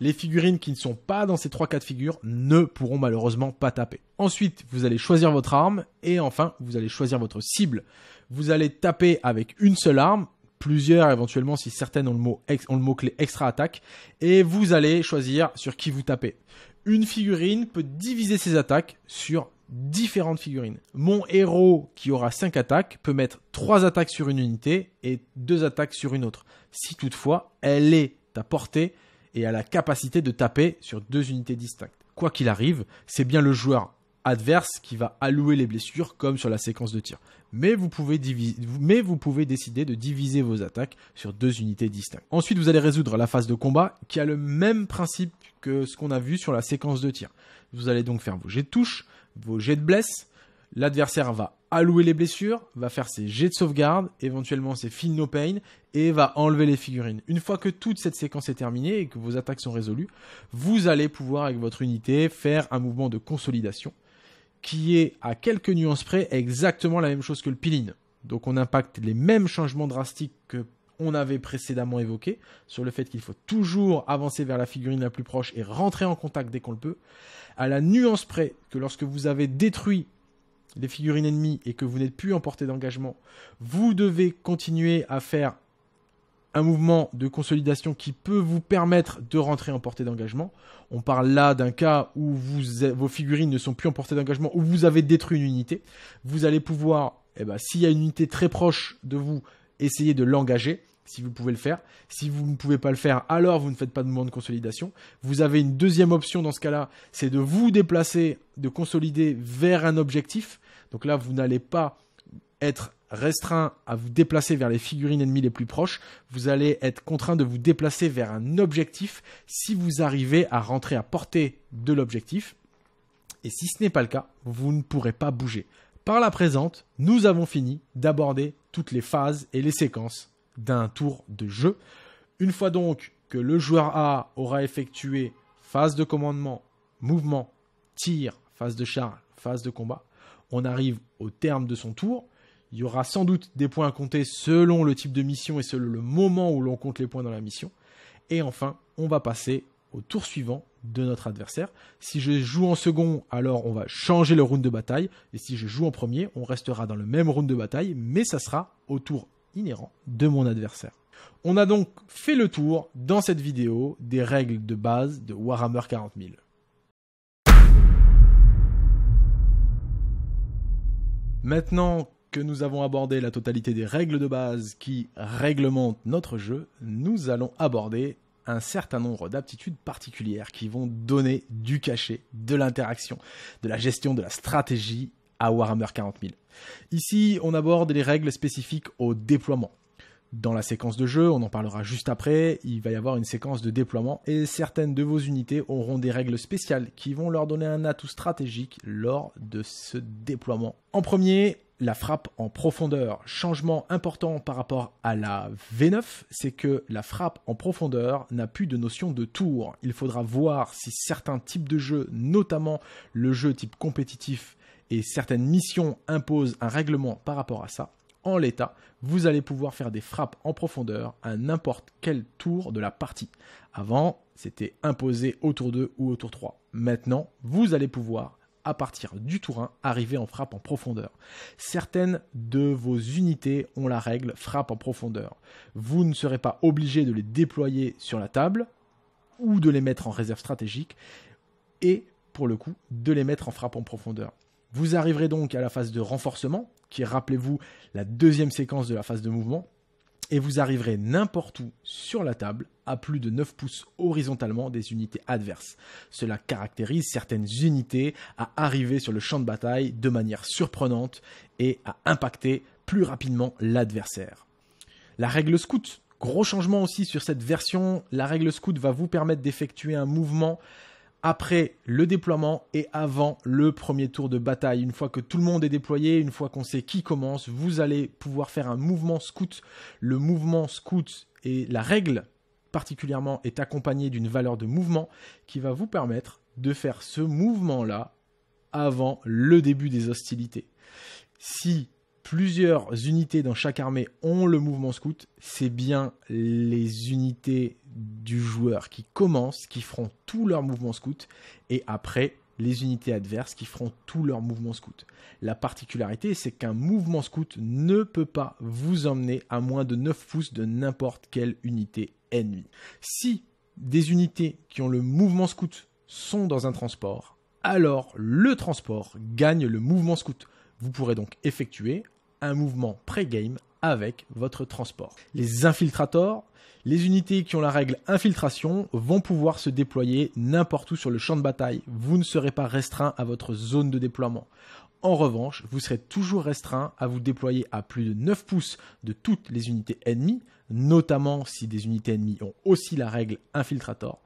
Les figurines qui ne sont pas dans ces trois cas de figure ne pourront malheureusement pas taper. Ensuite, vous allez choisir votre arme et enfin, vous allez choisir votre cible. Vous allez taper avec une seule arme plusieurs éventuellement si certaines ont le mot le mot clé extra attaque et vous allez choisir sur qui vous tapez. Une figurine peut diviser ses attaques sur différentes figurines. Mon héros qui aura 5 attaques peut mettre 3 attaques sur une unité et 2 attaques sur une autre si toutefois elle est à portée et a la capacité de taper sur deux unités distinctes. Quoi qu'il arrive, c'est bien le joueur adverse qui va allouer les blessures comme sur la séquence de tir. Mais vous, pouvez mais vous pouvez décider de diviser vos attaques sur deux unités distinctes. Ensuite, vous allez résoudre la phase de combat qui a le même principe que ce qu'on a vu sur la séquence de tir. Vous allez donc faire vos jets de touche, vos jets de blesse. L'adversaire va allouer les blessures, va faire ses jets de sauvegarde, éventuellement ses feel no pain, et va enlever les figurines. Une fois que toute cette séquence est terminée et que vos attaques sont résolues, vous allez pouvoir avec votre unité faire un mouvement de consolidation qui est à quelques nuances près exactement la même chose que le pilin. Donc on impacte les mêmes changements drastiques que on avait précédemment évoqué sur le fait qu'il faut toujours avancer vers la figurine la plus proche et rentrer en contact dès qu'on le peut, à la nuance près que lorsque vous avez détruit les figurines ennemies et que vous n'êtes plus en portée d'engagement, vous devez continuer à faire un mouvement de consolidation qui peut vous permettre de rentrer en portée d'engagement. On parle là d'un cas où vous, vos figurines ne sont plus en portée d'engagement, où vous avez détruit une unité. Vous allez pouvoir, eh ben, s'il y a une unité très proche de vous, essayer de l'engager si vous pouvez le faire. Si vous ne pouvez pas le faire, alors vous ne faites pas de mouvement de consolidation. Vous avez une deuxième option dans ce cas-là, c'est de vous déplacer, de consolider vers un objectif. Donc là, vous n'allez pas être restreint à vous déplacer vers les figurines ennemies les plus proches, vous allez être contraint de vous déplacer vers un objectif si vous arrivez à rentrer à portée de l'objectif. Et si ce n'est pas le cas, vous ne pourrez pas bouger. Par la présente, nous avons fini d'aborder toutes les phases et les séquences d'un tour de jeu. Une fois donc que le joueur A aura effectué phase de commandement, mouvement, tir, phase de charge, phase de combat, on arrive au terme de son tour il y aura sans doute des points à compter selon le type de mission et selon le moment où l'on compte les points dans la mission. Et enfin, on va passer au tour suivant de notre adversaire. Si je joue en second, alors on va changer le round de bataille. Et si je joue en premier, on restera dans le même round de bataille, mais ça sera au tour inhérent de mon adversaire. On a donc fait le tour dans cette vidéo des règles de base de Warhammer 40 000. Maintenant nous avons abordé la totalité des règles de base qui réglementent notre jeu, nous allons aborder un certain nombre d'aptitudes particulières qui vont donner du cachet, de l'interaction, de la gestion de la stratégie à Warhammer 40 000. Ici, on aborde les règles spécifiques au déploiement, dans la séquence de jeu, on en parlera juste après, il va y avoir une séquence de déploiement et certaines de vos unités auront des règles spéciales qui vont leur donner un atout stratégique lors de ce déploiement. En premier, la frappe en profondeur. Changement important par rapport à la V9, c'est que la frappe en profondeur n'a plus de notion de tour. Il faudra voir si certains types de jeux, notamment le jeu type compétitif et certaines missions imposent un règlement par rapport à ça en l'état, vous allez pouvoir faire des frappes en profondeur à n'importe quel tour de la partie. Avant, c'était imposé au tour 2 ou au tour 3. Maintenant, vous allez pouvoir à partir du tour 1, arriver en frappe en profondeur. Certaines de vos unités ont la règle frappe en profondeur. Vous ne serez pas obligé de les déployer sur la table ou de les mettre en réserve stratégique et pour le coup de les mettre en frappe en profondeur. Vous arriverez donc à la phase de renforcement, qui est, rappelez-vous, la deuxième séquence de la phase de mouvement, et vous arriverez n'importe où sur la table à plus de 9 pouces horizontalement des unités adverses. Cela caractérise certaines unités à arriver sur le champ de bataille de manière surprenante et à impacter plus rapidement l'adversaire. La règle scout, gros changement aussi sur cette version, la règle scout va vous permettre d'effectuer un mouvement après le déploiement et avant le premier tour de bataille. Une fois que tout le monde est déployé, une fois qu'on sait qui commence, vous allez pouvoir faire un mouvement scout. Le mouvement scout et la règle particulièrement est accompagnée d'une valeur de mouvement qui va vous permettre de faire ce mouvement-là avant le début des hostilités. Si plusieurs unités dans chaque armée ont le mouvement scout, c'est bien les unités du joueur qui commencent, qui feront tout leur mouvement scout, et après les unités adverses qui feront tout leur mouvement scout. La particularité, c'est qu'un mouvement scout ne peut pas vous emmener à moins de 9 pouces de n'importe quelle unité ennemie. Si des unités qui ont le mouvement scout sont dans un transport, alors le transport gagne le mouvement scout. Vous pourrez donc effectuer un mouvement pré-game avec votre transport. Les infiltrators, les unités qui ont la règle infiltration vont pouvoir se déployer n'importe où sur le champ de bataille. Vous ne serez pas restreint à votre zone de déploiement. En revanche, vous serez toujours restreint à vous déployer à plus de 9 pouces de toutes les unités ennemies, notamment si des unités ennemies ont aussi la règle infiltrator.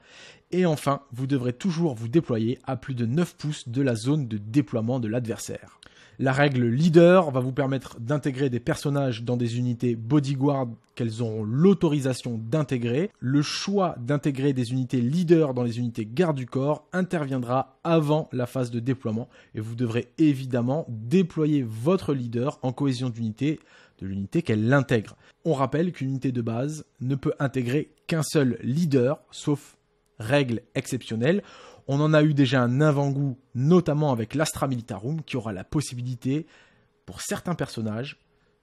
Et enfin, vous devrez toujours vous déployer à plus de 9 pouces de la zone de déploiement de l'adversaire. La règle leader va vous permettre d'intégrer des personnages dans des unités bodyguard qu'elles auront l'autorisation d'intégrer. Le choix d'intégrer des unités leader dans les unités garde du corps interviendra avant la phase de déploiement et vous devrez évidemment déployer votre leader en cohésion d'unité de l'unité qu'elle intègre. On rappelle qu'une unité de base ne peut intégrer qu'un seul leader, sauf Règles exceptionnelles. On en a eu déjà un avant-goût, notamment avec l'Astra Militarum, qui aura la possibilité, pour certains personnages,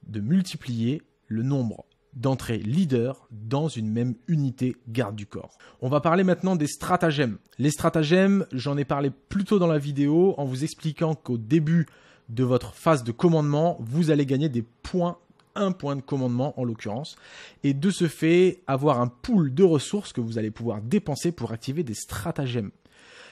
de multiplier le nombre d'entrées leader dans une même unité garde du corps. On va parler maintenant des stratagèmes. Les stratagèmes, j'en ai parlé plus tôt dans la vidéo en vous expliquant qu'au début de votre phase de commandement, vous allez gagner des points un point de commandement en l'occurrence, et de ce fait avoir un pool de ressources que vous allez pouvoir dépenser pour activer des stratagèmes.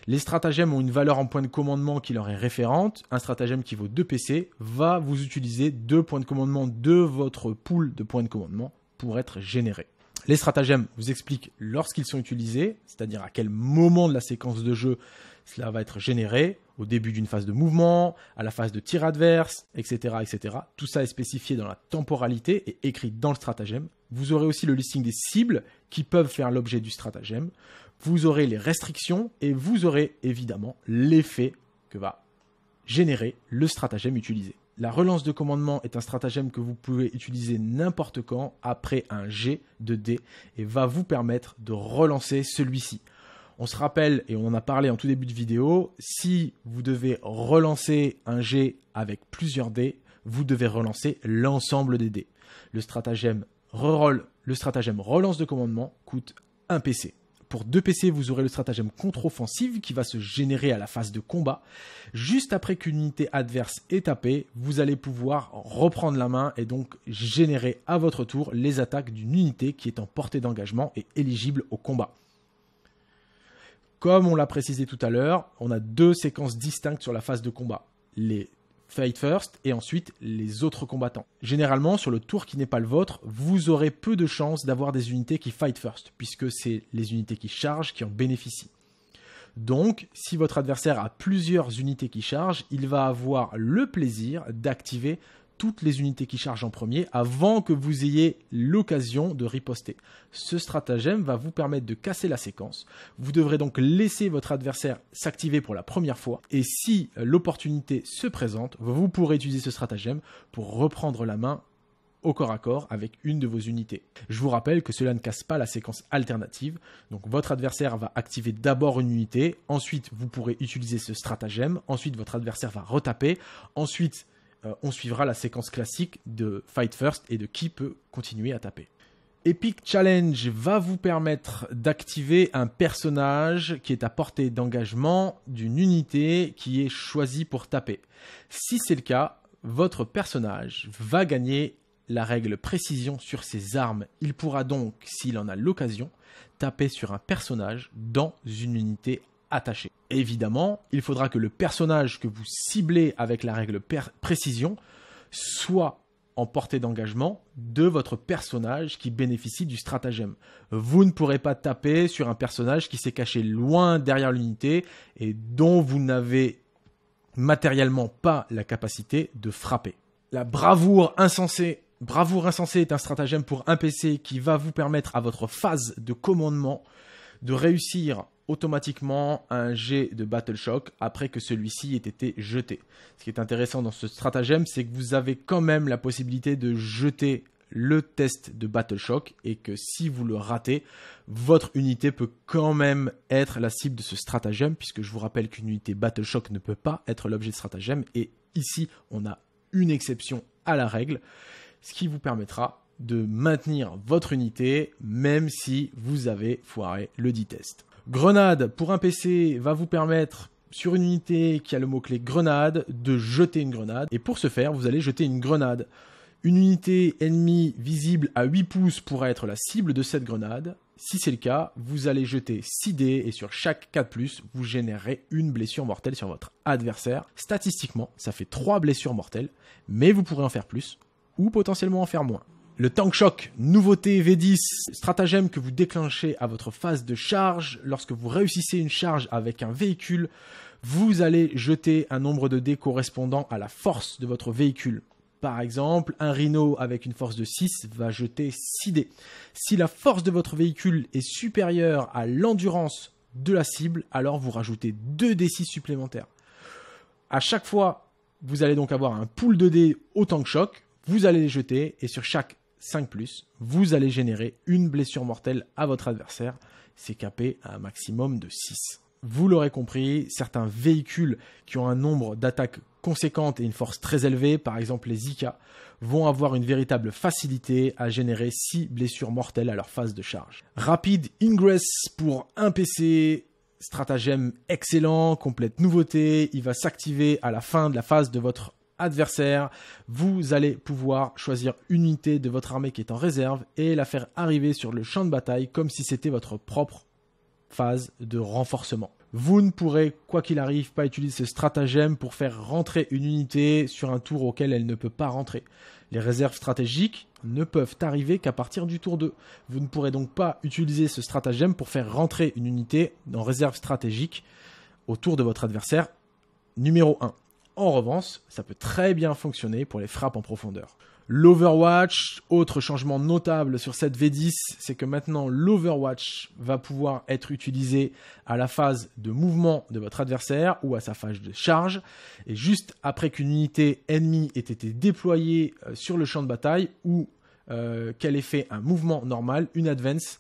Les stratagèmes ont une valeur en points de commandement qui leur est référente. Un stratagème qui vaut 2 PC va vous utiliser deux points de commandement de votre pool de points de commandement pour être généré. Les stratagèmes vous expliquent lorsqu'ils sont utilisés, c'est-à-dire à quel moment de la séquence de jeu cela va être généré au début d'une phase de mouvement, à la phase de tir adverse, etc., etc. Tout ça est spécifié dans la temporalité et écrit dans le stratagème. Vous aurez aussi le listing des cibles qui peuvent faire l'objet du stratagème. Vous aurez les restrictions et vous aurez évidemment l'effet que va générer le stratagème utilisé. La relance de commandement est un stratagème que vous pouvez utiliser n'importe quand après un G de D et va vous permettre de relancer celui-ci. On se rappelle, et on en a parlé en tout début de vidéo, si vous devez relancer un G avec plusieurs dés, vous devez relancer l'ensemble des dés. Le stratagème le stratagème relance de commandement coûte 1 PC. Pour 2 PC, vous aurez le stratagème contre-offensive qui va se générer à la phase de combat. Juste après qu'une unité adverse est tapée, vous allez pouvoir reprendre la main et donc générer à votre tour les attaques d'une unité qui est en portée d'engagement et éligible au combat. Comme on l'a précisé tout à l'heure, on a deux séquences distinctes sur la phase de combat. Les Fight First et ensuite les autres combattants. Généralement, sur le tour qui n'est pas le vôtre, vous aurez peu de chances d'avoir des unités qui Fight First, puisque c'est les unités qui chargent qui en bénéficient. Donc, si votre adversaire a plusieurs unités qui chargent, il va avoir le plaisir d'activer toutes les unités qui chargent en premier avant que vous ayez l'occasion de riposter. Ce stratagème va vous permettre de casser la séquence. Vous devrez donc laisser votre adversaire s'activer pour la première fois et si euh, l'opportunité se présente, vous pourrez utiliser ce stratagème pour reprendre la main au corps à corps avec une de vos unités. Je vous rappelle que cela ne casse pas la séquence alternative, donc votre adversaire va activer d'abord une unité, ensuite vous pourrez utiliser ce stratagème, ensuite votre adversaire va retaper, ensuite euh, on suivra la séquence classique de Fight First et de qui peut continuer à taper. Epic Challenge va vous permettre d'activer un personnage qui est à portée d'engagement d'une unité qui est choisie pour taper. Si c'est le cas, votre personnage va gagner la règle précision sur ses armes. Il pourra donc, s'il en a l'occasion, taper sur un personnage dans une unité attaché. Évidemment, il faudra que le personnage que vous ciblez avec la règle précision soit en portée d'engagement de votre personnage qui bénéficie du stratagème. Vous ne pourrez pas taper sur un personnage qui s'est caché loin derrière l'unité et dont vous n'avez matériellement pas la capacité de frapper. La bravoure insensée Bravoure insensée est un stratagème pour un PC qui va vous permettre à votre phase de commandement de réussir automatiquement un jet de Battle Shock après que celui-ci ait été jeté. Ce qui est intéressant dans ce stratagème, c'est que vous avez quand même la possibilité de jeter le test de Battle Shock et que si vous le ratez, votre unité peut quand même être la cible de ce stratagème puisque je vous rappelle qu'une unité Battle Shock ne peut pas être l'objet de stratagème et ici on a une exception à la règle, ce qui vous permettra de maintenir votre unité même si vous avez foiré le dit test. Grenade pour un PC va vous permettre sur une unité qui a le mot-clé grenade de jeter une grenade. Et pour ce faire, vous allez jeter une grenade. Une unité ennemie visible à 8 pouces pourra être la cible de cette grenade. Si c'est le cas, vous allez jeter 6 dés et sur chaque 4+, vous générez une blessure mortelle sur votre adversaire. Statistiquement, ça fait 3 blessures mortelles, mais vous pourrez en faire plus ou potentiellement en faire moins. Le Tank Shock, nouveauté V10, stratagème que vous déclenchez à votre phase de charge. Lorsque vous réussissez une charge avec un véhicule, vous allez jeter un nombre de dés correspondant à la force de votre véhicule. Par exemple, un Rhino avec une force de 6 va jeter 6 dés. Si la force de votre véhicule est supérieure à l'endurance de la cible, alors vous rajoutez 2 dés 6 supplémentaires. À chaque fois, vous allez donc avoir un pool de dés au Tank Shock vous allez les jeter et sur chaque 5 ⁇ vous allez générer une blessure mortelle à votre adversaire. C'est capé à un maximum de 6. Vous l'aurez compris, certains véhicules qui ont un nombre d'attaques conséquentes et une force très élevée, par exemple les IK, vont avoir une véritable facilité à générer 6 blessures mortelles à leur phase de charge. Rapide Ingress pour un PC, stratagème excellent, complète nouveauté, il va s'activer à la fin de la phase de votre adversaire. Vous allez pouvoir choisir une unité de votre armée qui est en réserve et la faire arriver sur le champ de bataille comme si c'était votre propre phase de renforcement. Vous ne pourrez, quoi qu'il arrive, pas utiliser ce stratagème pour faire rentrer une unité sur un tour auquel elle ne peut pas rentrer. Les réserves stratégiques ne peuvent arriver qu'à partir du tour 2. Vous ne pourrez donc pas utiliser ce stratagème pour faire rentrer une unité en réserve stratégique autour de votre adversaire numéro 1. En revanche, ça peut très bien fonctionner pour les frappes en profondeur. L'Overwatch, autre changement notable sur cette V10, c'est que maintenant l'Overwatch va pouvoir être utilisé à la phase de mouvement de votre adversaire ou à sa phase de charge. Et juste après qu'une unité ennemie ait été déployée euh, sur le champ de bataille ou euh, qu'elle ait fait un mouvement normal, une advance,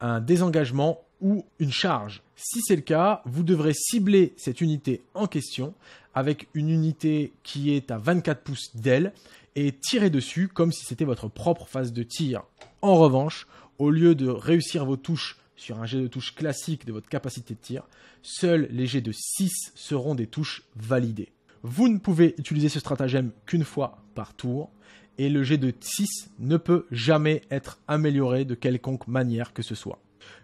un désengagement ou une charge. Si c'est le cas, vous devrez cibler cette unité en question avec une unité qui est à 24 pouces d'elle et tirer dessus comme si c'était votre propre phase de tir. En revanche, au lieu de réussir vos touches sur un jet de touche classique de votre capacité de tir, seuls les jets de 6 seront des touches validées. Vous ne pouvez utiliser ce stratagème qu'une fois par tour, et le jet de 6 ne peut jamais être amélioré de quelconque manière que ce soit.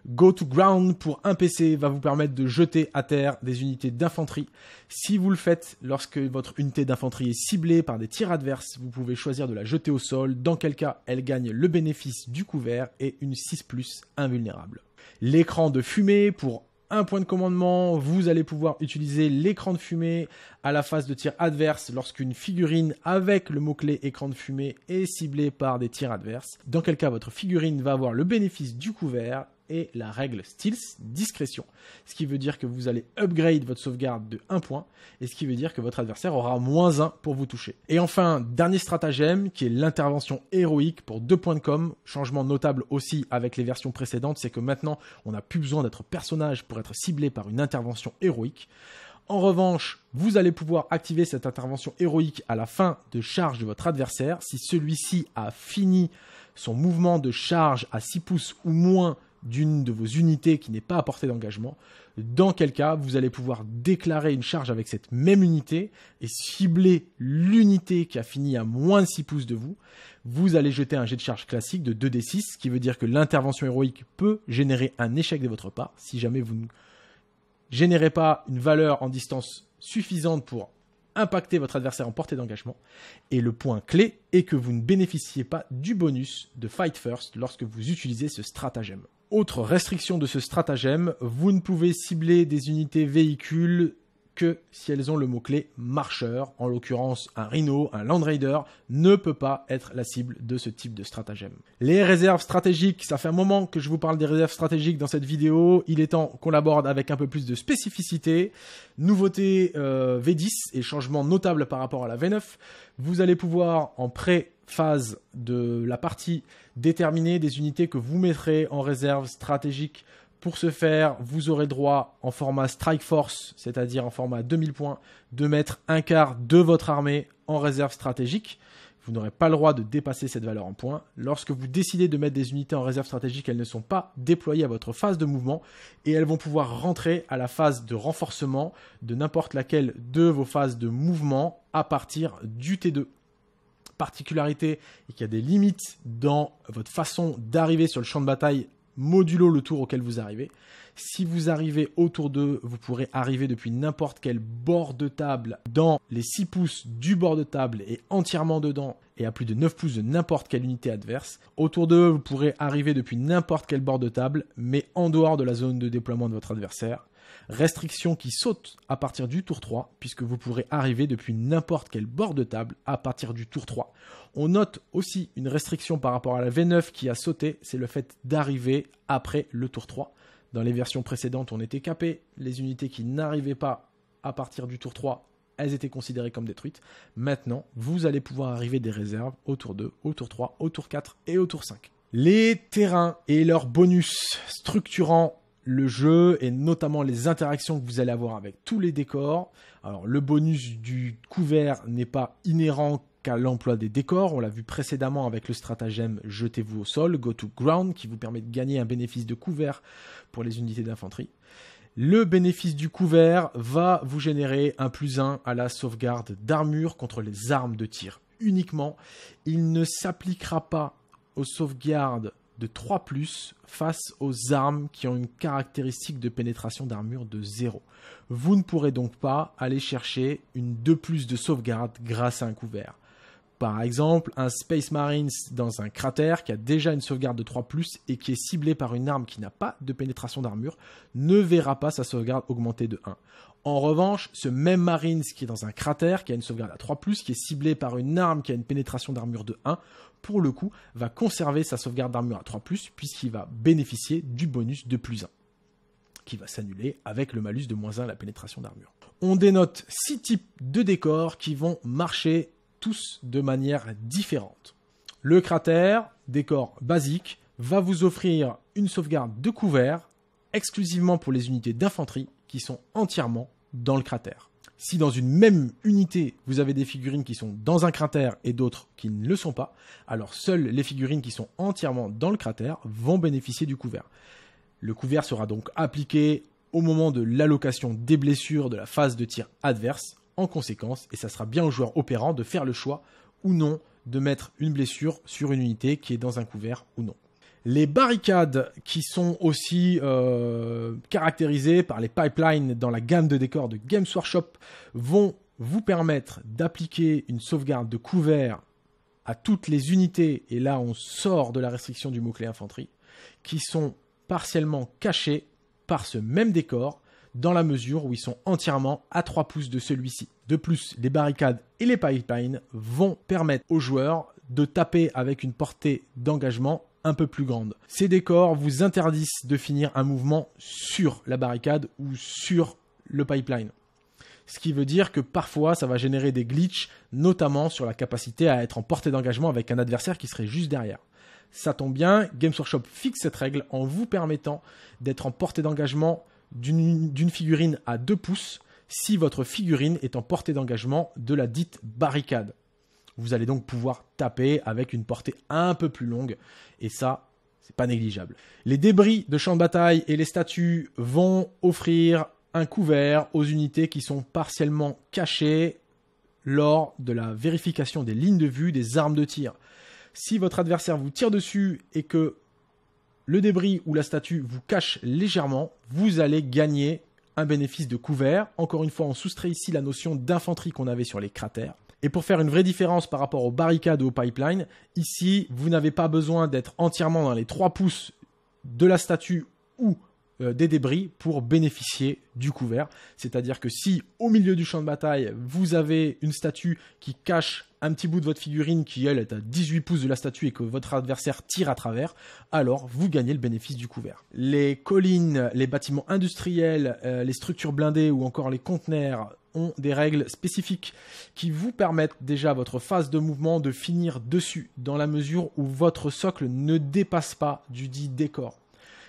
Go to ground pour un PC va vous permettre de jeter à terre des unités d'infanterie. Si vous le faites lorsque votre unité d'infanterie est ciblée par des tirs adverses, vous pouvez choisir de la jeter au sol, dans quel cas elle gagne le bénéfice du couvert et une 6 plus invulnérable. L'écran de fumée pour un point de commandement, vous allez pouvoir utiliser l'écran de fumée à la phase de tir adverse lorsqu'une figurine avec le mot-clé écran de fumée est ciblée par des tirs adverses, dans quel cas votre figurine va avoir le bénéfice du couvert et la règle Stills, discrétion. Ce qui veut dire que vous allez upgrade votre sauvegarde de 1 point et ce qui veut dire que votre adversaire aura moins 1 pour vous toucher. Et enfin, dernier stratagème qui est l'intervention héroïque pour 2 points de com. Changement notable aussi avec les versions précédentes, c'est que maintenant on n'a plus besoin d'être personnage pour être ciblé par une intervention héroïque. En revanche, vous allez pouvoir activer cette intervention héroïque à la fin de charge de votre adversaire si celui-ci a fini son mouvement de charge à 6 pouces ou moins d'une de vos unités qui n'est pas à portée d'engagement, dans quel cas vous allez pouvoir déclarer une charge avec cette même unité et cibler l'unité qui a fini à moins de 6 pouces de vous. Vous allez jeter un jet de charge classique de 2d6, ce qui veut dire que l'intervention héroïque peut générer un échec de votre part si jamais vous ne générez pas une valeur en distance suffisante pour impacter votre adversaire en portée d'engagement. Et le point clé est que vous ne bénéficiez pas du bonus de Fight First lorsque vous utilisez ce stratagème. Autre restriction de ce stratagème, vous ne pouvez cibler des unités véhicules que si elles ont le mot-clé marcheur, en l'occurrence un Rhino, un Land Raider, ne peut pas être la cible de ce type de stratagème. Les réserves stratégiques, ça fait un moment que je vous parle des réserves stratégiques dans cette vidéo, il est temps qu'on l'aborde avec un peu plus de spécificité. Nouveauté euh, V10 et changement notable par rapport à la V9, vous allez pouvoir en pré phase de la partie déterminée des unités que vous mettrez en réserve stratégique. Pour ce faire, vous aurez droit en format Strike Force, c'est-à-dire en format 2000 points, de mettre un quart de votre armée en réserve stratégique. Vous n'aurez pas le droit de dépasser cette valeur en points. Lorsque vous décidez de mettre des unités en réserve stratégique, elles ne sont pas déployées à votre phase de mouvement et elles vont pouvoir rentrer à la phase de renforcement de n'importe laquelle de vos phases de mouvement à partir du T2 particularité et qu'il y a des limites dans votre façon d'arriver sur le champ de bataille modulo le tour auquel vous arrivez. Si vous arrivez autour d'eux, vous pourrez arriver depuis n'importe quel bord de table dans les 6 pouces du bord de table et entièrement dedans et à plus de 9 pouces de n'importe quelle unité adverse. Autour d'eux, vous pourrez arriver depuis n'importe quel bord de table mais en dehors de la zone de déploiement de votre adversaire. Restriction qui saute à partir du tour 3, puisque vous pourrez arriver depuis n'importe quel bord de table à partir du tour 3. On note aussi une restriction par rapport à la V9 qui a sauté, c'est le fait d'arriver après le tour 3. Dans les versions précédentes, on était capé, les unités qui n'arrivaient pas à partir du tour 3, elles étaient considérées comme détruites. Maintenant, vous allez pouvoir arriver des réserves au tour 2, au tour 3, au tour 4 et au tour 5. Les terrains et leurs bonus structurants le jeu et notamment les interactions que vous allez avoir avec tous les décors. Alors le bonus du couvert n'est pas inhérent qu'à l'emploi des décors, on l'a vu précédemment avec le stratagème Jetez-vous au sol, Go to Ground, qui vous permet de gagner un bénéfice de couvert pour les unités d'infanterie. Le bénéfice du couvert va vous générer un plus 1 à la sauvegarde d'armure contre les armes de tir uniquement. Il ne s'appliquera pas aux sauvegardes de 3 plus face aux armes qui ont une caractéristique de pénétration d'armure de 0. Vous ne pourrez donc pas aller chercher une 2 plus de sauvegarde grâce à un couvert. Par exemple, un Space Marines dans un cratère qui a déjà une sauvegarde de 3 plus et qui est ciblé par une arme qui n'a pas de pénétration d'armure ne verra pas sa sauvegarde augmenter de 1. En revanche, ce même Marines qui est dans un cratère, qui a une sauvegarde à 3, qui est ciblé par une arme qui a une pénétration d'armure de 1, pour le coup, va conserver sa sauvegarde d'armure à 3, puisqu'il va bénéficier du bonus de plus 1, qui va s'annuler avec le malus de moins 1 à la pénétration d'armure. On dénote 6 types de décors qui vont marcher tous de manière différente. Le cratère, décor basique, va vous offrir une sauvegarde de couvert exclusivement pour les unités d'infanterie qui sont entièrement dans le cratère si dans une même unité, vous avez des figurines qui sont dans un cratère et d'autres qui ne le sont pas, alors seules les figurines qui sont entièrement dans le cratère vont bénéficier du couvert. Le couvert sera donc appliqué au moment de l'allocation des blessures de la phase de tir adverse en conséquence, et ça sera bien au joueur opérant de faire le choix ou non de mettre une blessure sur une unité qui est dans un couvert ou non. Les barricades qui sont aussi euh, caractérisées par les pipelines dans la gamme de décors de Games Workshop vont vous permettre d'appliquer une sauvegarde de couvert à toutes les unités, et là on sort de la restriction du mot-clé infanterie, qui sont partiellement cachées par ce même décor dans la mesure où ils sont entièrement à 3 pouces de celui-ci. De plus, les barricades et les pipelines vont permettre aux joueurs de taper avec une portée d'engagement un peu plus grande. Ces décors vous interdisent de finir un mouvement sur la barricade ou sur le pipeline. Ce qui veut dire que parfois ça va générer des glitches, notamment sur la capacité à être en portée d'engagement avec un adversaire qui serait juste derrière. Ça tombe bien, Games Workshop fixe cette règle en vous permettant d'être en portée d'engagement d'une figurine à 2 pouces si votre figurine est en portée d'engagement de la dite barricade. Vous allez donc pouvoir taper avec une portée un peu plus longue. Et ça, c'est pas négligeable. Les débris de champ de bataille et les statues vont offrir un couvert aux unités qui sont partiellement cachées lors de la vérification des lignes de vue des armes de tir. Si votre adversaire vous tire dessus et que le débris ou la statue vous cache légèrement, vous allez gagner un bénéfice de couvert. Encore une fois, on soustrait ici la notion d'infanterie qu'on avait sur les cratères. Et pour faire une vraie différence par rapport aux barricades ou aux pipelines, ici, vous n'avez pas besoin d'être entièrement dans les 3 pouces de la statue ou euh, des débris pour bénéficier du couvert. C'est-à-dire que si au milieu du champ de bataille, vous avez une statue qui cache un petit bout de votre figurine qui, elle, est à 18 pouces de la statue et que votre adversaire tire à travers, alors vous gagnez le bénéfice du couvert. Les collines, les bâtiments industriels, euh, les structures blindées ou encore les conteneurs ont des règles spécifiques qui vous permettent déjà votre phase de mouvement de finir dessus dans la mesure où votre socle ne dépasse pas du dit décor.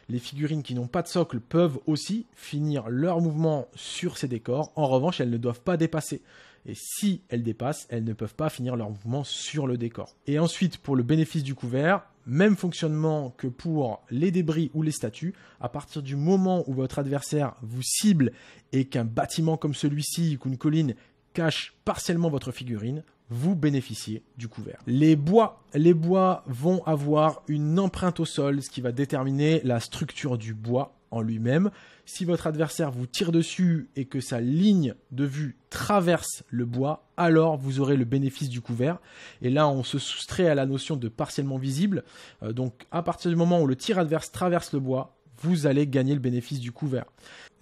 Les figurines qui n'ont pas de socle peuvent aussi finir leur mouvement sur ces décors. En revanche, elles ne doivent pas dépasser. Et si elles dépassent, elles ne peuvent pas finir leur mouvement sur le décor. Et ensuite, pour le bénéfice du couvert, même fonctionnement que pour les débris ou les statues. À partir du moment où votre adversaire vous cible et qu'un bâtiment comme celui-ci ou une colline cache partiellement votre figurine, vous bénéficiez du couvert. Les bois, les bois vont avoir une empreinte au sol, ce qui va déterminer la structure du bois en lui-même. Si votre adversaire vous tire dessus et que sa ligne de vue traverse le bois, alors vous aurez le bénéfice du couvert. Et là, on se soustrait à la notion de partiellement visible. Euh, donc, à partir du moment où le tir adverse traverse le bois, vous allez gagner le bénéfice du couvert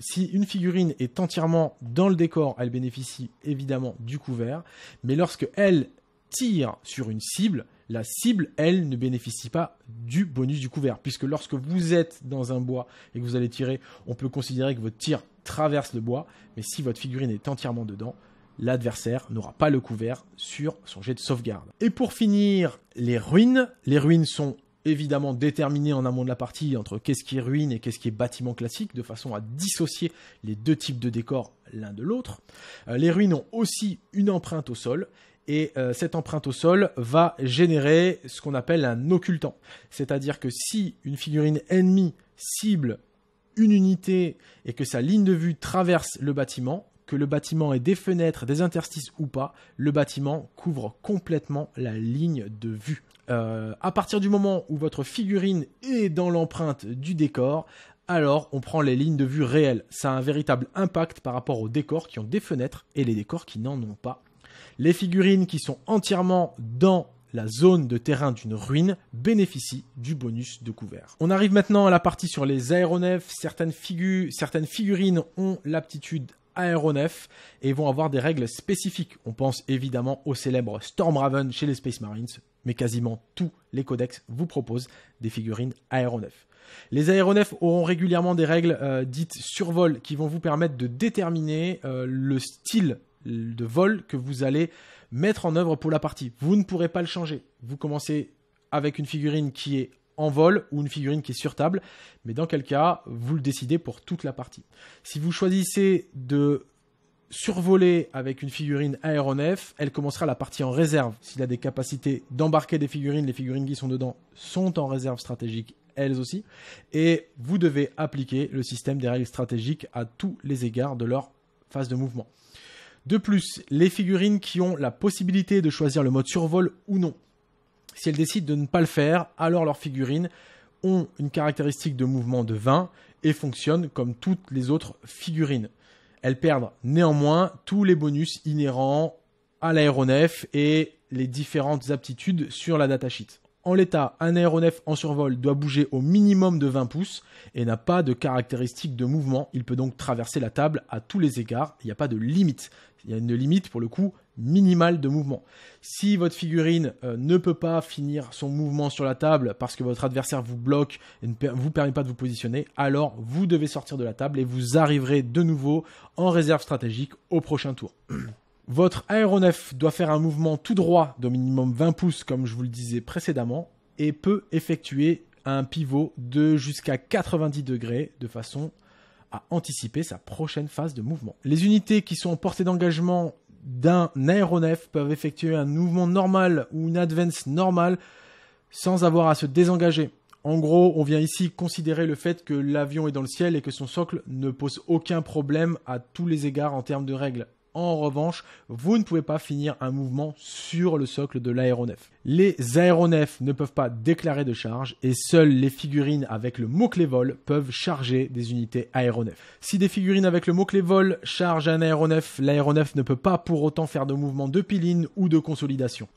si une figurine est entièrement dans le décor, elle bénéficie évidemment du couvert, mais lorsque elle tire sur une cible, la cible, elle, ne bénéficie pas du bonus du couvert, puisque lorsque vous êtes dans un bois et que vous allez tirer, on peut considérer que votre tir traverse le bois, mais si votre figurine est entièrement dedans, l'adversaire n'aura pas le couvert sur son jet de sauvegarde. Et pour finir, les ruines. Les ruines sont évidemment déterminé en amont de la partie entre qu'est-ce qui est ruine et qu'est-ce qui est bâtiment classique, de façon à dissocier les deux types de décors l'un de l'autre. Euh, les ruines ont aussi une empreinte au sol, et euh, cette empreinte au sol va générer ce qu'on appelle un occultant. C'est-à-dire que si une figurine ennemie cible une unité et que sa ligne de vue traverse le bâtiment, que le bâtiment ait des fenêtres, des interstices ou pas, le bâtiment couvre complètement la ligne de vue. Euh, à partir du moment où votre figurine est dans l'empreinte du décor, alors on prend les lignes de vue réelles. Ça a un véritable impact par rapport aux décors qui ont des fenêtres et les décors qui n'en ont pas. Les figurines qui sont entièrement dans la zone de terrain d'une ruine bénéficient du bonus de couvert. On arrive maintenant à la partie sur les aéronefs. Certaines, certaines figurines ont l'aptitude aéronefs et vont avoir des règles spécifiques. On pense évidemment au célèbre Raven chez les Space Marines, mais quasiment tous les codex vous proposent des figurines aéronefs. Les aéronefs auront régulièrement des règles euh, dites survol qui vont vous permettre de déterminer euh, le style de vol que vous allez mettre en œuvre pour la partie. Vous ne pourrez pas le changer. Vous commencez avec une figurine qui est en vol ou une figurine qui est sur table, mais dans quel cas, vous le décidez pour toute la partie. Si vous choisissez de survoler avec une figurine aéronef, elle commencera la partie en réserve. S'il a des capacités d'embarquer des figurines, les figurines qui sont dedans sont en réserve stratégique elles aussi. Et vous devez appliquer le système des règles stratégiques à tous les égards de leur phase de mouvement. De plus, les figurines qui ont la possibilité de choisir le mode survol ou non si elles décident de ne pas le faire, alors leurs figurines ont une caractéristique de mouvement de 20 et fonctionnent comme toutes les autres figurines. Elles perdent néanmoins tous les bonus inhérents à l'aéronef et les différentes aptitudes sur la datasheet. En l'état, un aéronef en survol doit bouger au minimum de 20 pouces et n'a pas de caractéristique de mouvement. Il peut donc traverser la table à tous les égards. Il n'y a pas de limite. Il y a une limite pour le coup minimale de mouvement. Si votre figurine euh, ne peut pas finir son mouvement sur la table parce que votre adversaire vous bloque et ne vous permet pas de vous positionner, alors vous devez sortir de la table et vous arriverez de nouveau en réserve stratégique au prochain tour. Votre aéronef doit faire un mouvement tout droit d'au minimum 20 pouces comme je vous le disais précédemment et peut effectuer un pivot de jusqu'à 90 degrés de façon à anticiper sa prochaine phase de mouvement. Les unités qui sont en portée d'engagement d'un aéronef peuvent effectuer un mouvement normal ou une advance normale sans avoir à se désengager. En gros, on vient ici considérer le fait que l'avion est dans le ciel et que son socle ne pose aucun problème à tous les égards en termes de règles. En revanche, vous ne pouvez pas finir un mouvement sur le socle de l'aéronef. Les aéronefs ne peuvent pas déclarer de charge et seules les figurines avec le mot-clé vol peuvent charger des unités aéronefs. Si des figurines avec le mot-clé vol chargent un aéronef, l'aéronef ne peut pas pour autant faire de mouvement de piline ou de consolidation.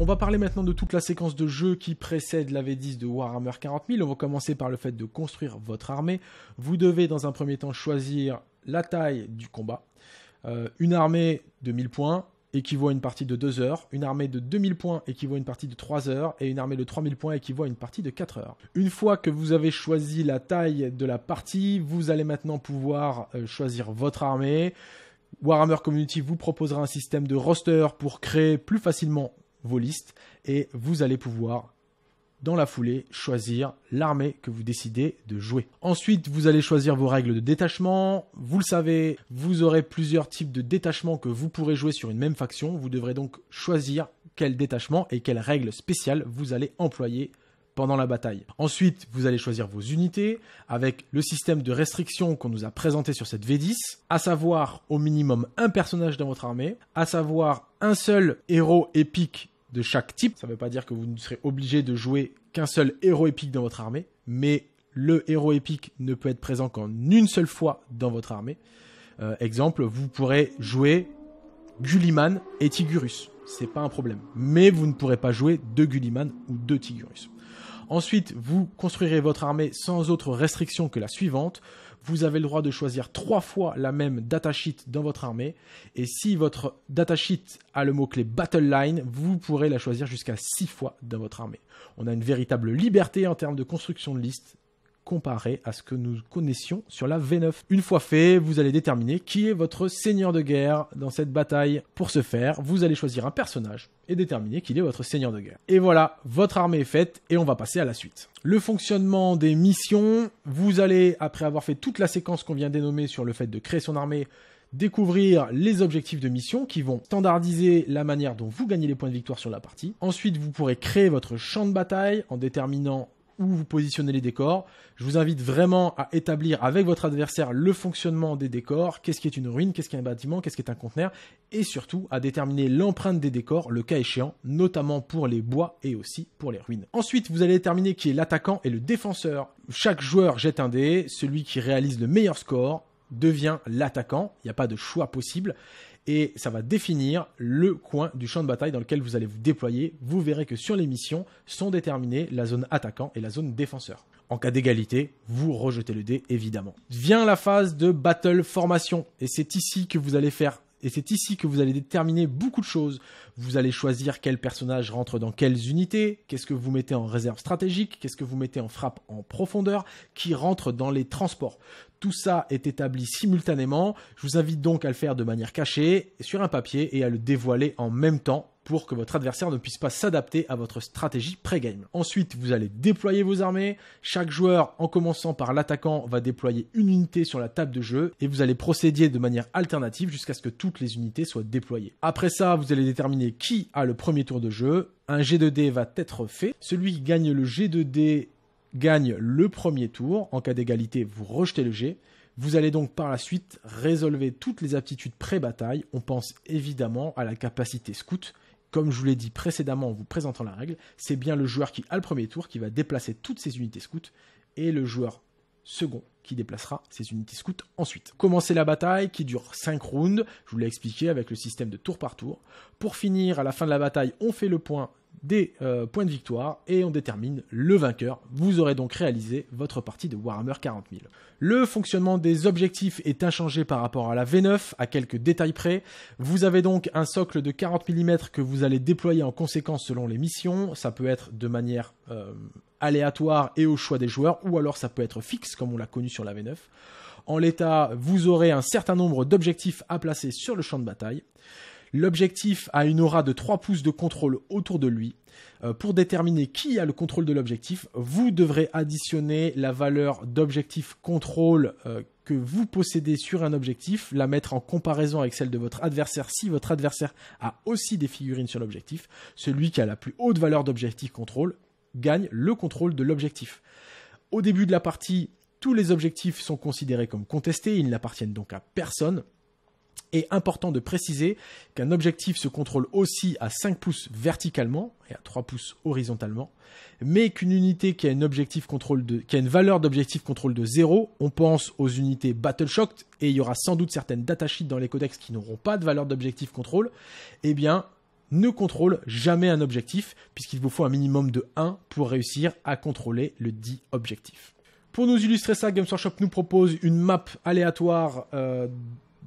On va parler maintenant de toute la séquence de jeu qui précède la V10 de Warhammer 40 000. On va commencer par le fait de construire votre armée. Vous devez dans un premier temps choisir la taille du combat. Euh, une armée de 1000 points équivaut à une partie de 2 heures, une armée de 2000 points équivaut à une partie de 3 heures, et une armée de 3000 points équivaut à une partie de 4 heures. Une fois que vous avez choisi la taille de la partie, vous allez maintenant pouvoir euh, choisir votre armée. Warhammer Community vous proposera un système de roster pour créer plus facilement vos listes et vous allez pouvoir dans la foulée choisir l'armée que vous décidez de jouer. Ensuite, vous allez choisir vos règles de détachement. Vous le savez, vous aurez plusieurs types de détachements que vous pourrez jouer sur une même faction. Vous devrez donc choisir quel détachement et quelles règles spéciales vous allez employer pendant la bataille. Ensuite, vous allez choisir vos unités avec le système de restriction qu'on nous a présenté sur cette V10, à savoir au minimum un personnage dans votre armée, à savoir un seul héros épique de chaque type. Ça ne veut pas dire que vous ne serez obligé de jouer qu'un seul héros épique dans votre armée, mais le héros épique ne peut être présent qu'en une seule fois dans votre armée. Euh, exemple, vous pourrez jouer Gulliman et Tigurus, c'est pas un problème, mais vous ne pourrez pas jouer deux Gulliman ou deux Tigurus. Ensuite, vous construirez votre armée sans autre restriction que la suivante vous avez le droit de choisir trois fois la même datasheet dans votre armée. Et si votre datasheet a le mot-clé battle line, vous pourrez la choisir jusqu'à six fois dans votre armée. On a une véritable liberté en termes de construction de liste comparé à ce que nous connaissions sur la V9. Une fois fait, vous allez déterminer qui est votre seigneur de guerre dans cette bataille. Pour ce faire, vous allez choisir un personnage et déterminer qu'il est votre seigneur de guerre. Et voilà, votre armée est faite et on va passer à la suite. Le fonctionnement des missions, vous allez, après avoir fait toute la séquence qu'on vient dénommer sur le fait de créer son armée, découvrir les objectifs de mission qui vont standardiser la manière dont vous gagnez les points de victoire sur la partie. Ensuite, vous pourrez créer votre champ de bataille en déterminant où vous positionnez les décors. Je vous invite vraiment à établir avec votre adversaire le fonctionnement des décors, qu'est-ce qui est une ruine, qu'est-ce qui est un bâtiment, qu'est-ce qui est un conteneur, et surtout à déterminer l'empreinte des décors, le cas échéant, notamment pour les bois et aussi pour les ruines. Ensuite, vous allez déterminer qui est l'attaquant et le défenseur. Chaque joueur jette un dé, celui qui réalise le meilleur score devient l'attaquant, il n'y a pas de choix possible et ça va définir le coin du champ de bataille dans lequel vous allez vous déployer. Vous verrez que sur les missions sont déterminées la zone attaquant et la zone défenseur. En cas d'égalité, vous rejetez le dé évidemment. Vient la phase de battle formation et c'est ici que vous allez faire et c'est ici que vous allez déterminer beaucoup de choses. Vous allez choisir quel personnage rentre dans quelles unités, qu'est-ce que vous mettez en réserve stratégique, qu'est-ce que vous mettez en frappe en profondeur, qui rentre dans les transports. Tout ça est établi simultanément. Je vous invite donc à le faire de manière cachée, sur un papier, et à le dévoiler en même temps pour que votre adversaire ne puisse pas s'adapter à votre stratégie pré-game. Ensuite, vous allez déployer vos armées. Chaque joueur, en commençant par l'attaquant, va déployer une unité sur la table de jeu et vous allez procéder de manière alternative jusqu'à ce que toutes les unités soient déployées. Après ça, vous allez déterminer qui a le premier tour de jeu. Un G2D va être fait. Celui qui gagne le G2D gagne le premier tour. En cas d'égalité, vous rejetez le jet. Vous allez donc par la suite résolver toutes les aptitudes pré-bataille. On pense évidemment à la capacité scout. Comme je vous l'ai dit précédemment en vous présentant la règle, c'est bien le joueur qui a le premier tour qui va déplacer toutes ses unités scout, et le joueur second qui déplacera ses unités scout ensuite. Commencez la bataille qui dure 5 rounds, je vous l'ai expliqué avec le système de tour par tour. Pour finir, à la fin de la bataille, on fait le point des euh, points de victoire et on détermine le vainqueur. Vous aurez donc réalisé votre partie de Warhammer 40 000. Le fonctionnement des objectifs est inchangé par rapport à la V9 à quelques détails près. Vous avez donc un socle de 40 mm que vous allez déployer en conséquence selon les missions. Ça peut être de manière euh, aléatoire et au choix des joueurs ou alors ça peut être fixe comme on l'a connu sur la V9. En l'état, vous aurez un certain nombre d'objectifs à placer sur le champ de bataille. L'objectif a une aura de 3 pouces de contrôle autour de lui. Euh, pour déterminer qui a le contrôle de l'objectif, vous devrez additionner la valeur d'objectif contrôle euh, que vous possédez sur un objectif, la mettre en comparaison avec celle de votre adversaire si votre adversaire a aussi des figurines sur l'objectif. Celui qui a la plus haute valeur d'objectif contrôle gagne le contrôle de l'objectif. Au début de la partie, tous les objectifs sont considérés comme contestés, ils n'appartiennent donc à personne est important de préciser qu'un objectif se contrôle aussi à 5 pouces verticalement et à 3 pouces horizontalement, mais qu'une unité qui a, une objectif contrôle qui a une valeur d'objectif contrôle de 0, on pense aux unités Battleshocked, et il y aura sans doute certaines datasheets dans les codex qui n'auront pas de valeur d'objectif contrôle, eh bien, ne contrôle jamais un objectif, puisqu'il vous faut un minimum de 1 pour réussir à contrôler le dit objectif. Pour nous illustrer ça, Games Workshop nous propose une map aléatoire euh,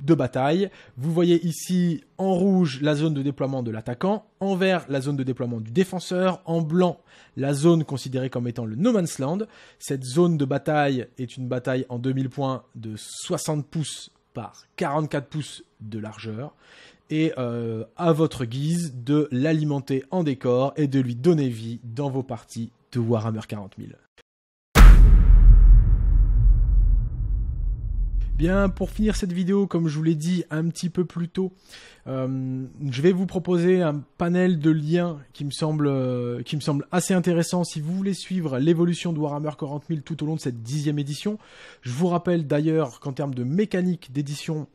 de bataille. Vous voyez ici en rouge la zone de déploiement de l'attaquant, en vert la zone de déploiement du défenseur, en blanc la zone considérée comme étant le no man's land. Cette zone de bataille est une bataille en 2000 points de 60 pouces par 44 pouces de largeur et euh, à votre guise de l'alimenter en décor et de lui donner vie dans vos parties de Warhammer 40 000. Bien, pour finir cette vidéo, comme je vous l'ai dit un petit peu plus tôt, euh, je vais vous proposer un panel de liens euh, qui me semble, assez intéressant si vous voulez suivre l'évolution de Warhammer 40 000 tout au long de cette dixième édition. Je vous rappelle d'ailleurs qu'en termes de mécanique d'édition,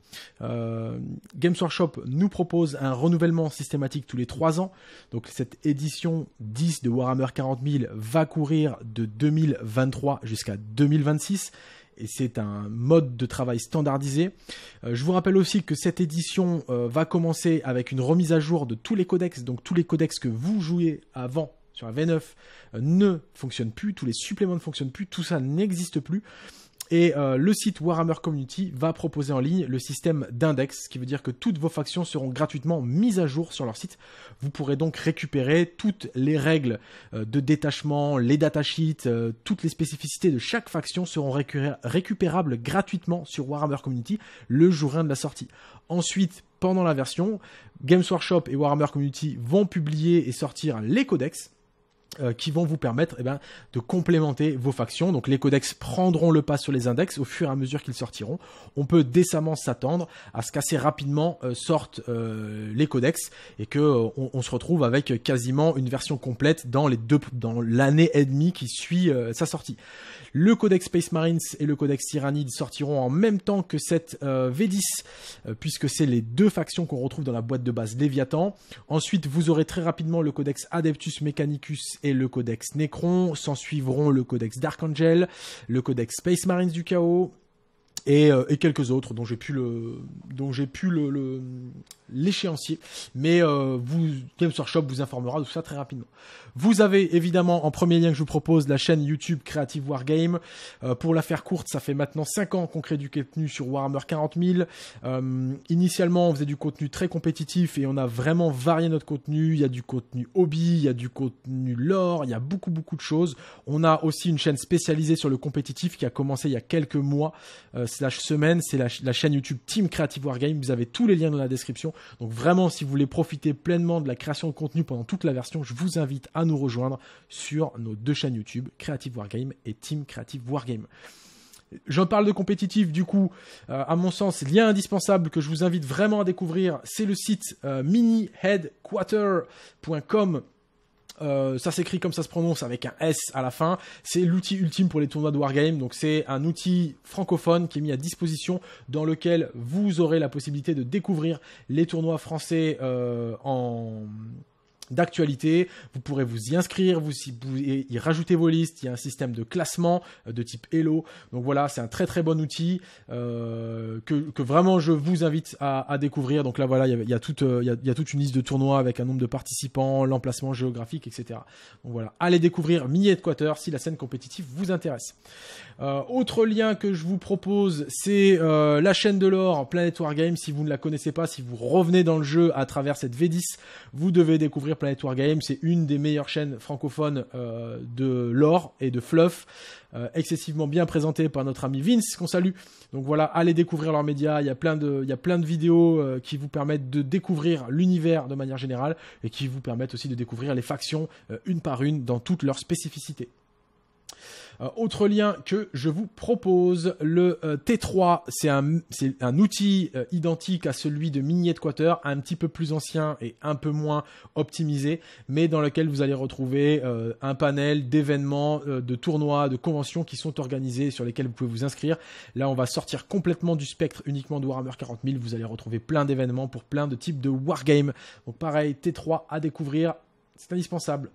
euh, Games Workshop nous propose un renouvellement systématique tous les trois ans. Donc cette édition 10 de Warhammer 40 000 va courir de 2023 jusqu'à 2026 et c'est un mode de travail standardisé. Euh, je vous rappelle aussi que cette édition euh, va commencer avec une remise à jour de tous les codex, donc tous les codex que vous jouez avant sur la V9 euh, ne fonctionnent plus, tous les suppléments ne fonctionnent plus, tout ça n'existe plus. Et euh, le site Warhammer Community va proposer en ligne le système d'index, ce qui veut dire que toutes vos factions seront gratuitement mises à jour sur leur site. Vous pourrez donc récupérer toutes les règles euh, de détachement, les datasheets, euh, toutes les spécificités de chaque faction seront récupérables gratuitement sur Warhammer Community le jour 1 de la sortie. Ensuite, pendant la version, Games Workshop et Warhammer Community vont publier et sortir les codex euh, qui vont vous permettre eh ben, de complémenter vos factions. Donc les codex prendront le pas sur les index au fur et à mesure qu'ils sortiront. On peut décemment s'attendre à ce qu'assez rapidement euh, sortent euh, les codex et que on, se retrouve avec quasiment une version complète dans les deux dans l'année et demie qui suit sa sortie. Le codex Space Marines et le codex Tyrannid sortiront en même temps que cette V10 puisque c'est les deux factions qu'on retrouve dans la boîte de base Léviathan. Ensuite, vous aurez très rapidement le codex Adeptus Mechanicus et le Codex Necron, s'en suivront le Codex Dark Angel, le Codex Space Marines du Chaos, et, euh, et, quelques autres dont j'ai pu le dont j'ai pu le l'échéancier. Mais euh, vous Games Workshop vous informera de tout ça très rapidement. Vous avez évidemment en premier lien que je vous propose la chaîne YouTube Creative Wargame. Euh, pour la faire courte, ça fait maintenant 5 ans qu'on crée du contenu sur Warhammer 40 000. initialement, on faisait du contenu très compétitif et on a vraiment varié notre contenu. Il y a du contenu hobby, il y a du contenu lore, il y a beaucoup beaucoup de choses. On a aussi une chaîne spécialisée sur le compétitif qui a commencé il y a quelques mois semaine, c'est la, chaîne YouTube Team Creative Wargame. Vous avez tous les liens dans la description. Donc vraiment, si vous voulez profiter pleinement de la création de contenu pendant toute la version, je vous invite à nous rejoindre sur nos deux chaînes YouTube, Creative Wargame et Team Creative Wargame. J'en parle de compétitif, du coup, euh, à mon sens, lien indispensable que je vous invite vraiment à découvrir, c'est le site euh, miniheadquarter.com euh, ça s'écrit comme ça se prononce avec un S à la fin. C'est l'outil ultime pour les tournois de Wargame. Donc c'est un outil francophone qui est mis à disposition dans lequel vous aurez la possibilité de découvrir les tournois français euh, en d'actualité. Vous pourrez vous y inscrire, vous y, y rajouter vos listes. Il y a un système de classement euh, de type Hello. Donc voilà, c'est un très très bon outil euh, que, vraiment je vous invite à, découvrir. Donc là voilà, il y a, toute, une liste de tournois avec un nombre de participants, l'emplacement géographique, etc. Donc voilà, allez découvrir mini Equator si la scène compétitive vous intéresse. Euh, autre lien que je vous propose, c'est la chaîne de l'or Planet War Si vous ne la connaissez pas, si vous revenez dans le jeu à travers cette V10, vous devez découvrir Planet Wargame. C'est une des meilleures chaînes francophones euh, de lore et de fluff, euh, excessivement bien présentée par notre ami Vince, qu'on salue. Donc voilà, allez découvrir leurs médias. Il y a plein de, vidéos euh, qui vous permettent de découvrir l'univers de manière générale et qui vous permettent aussi de découvrir les factions une par une dans toutes leurs spécificités euh, autre lien que je vous propose, le euh, T3, c'est un, outil euh, identique à celui de Mini Equator, un petit peu plus ancien et un peu moins optimisé, mais dans lequel vous allez retrouver un panel d'événements, de tournois, de conventions qui sont organisés sur lesquels vous pouvez vous inscrire. Là, on va sortir complètement du spectre uniquement de Warhammer 40 000. Vous allez retrouver plein d'événements pour plein de types de wargames. Donc pareil, T3 à découvrir c'est indispensable.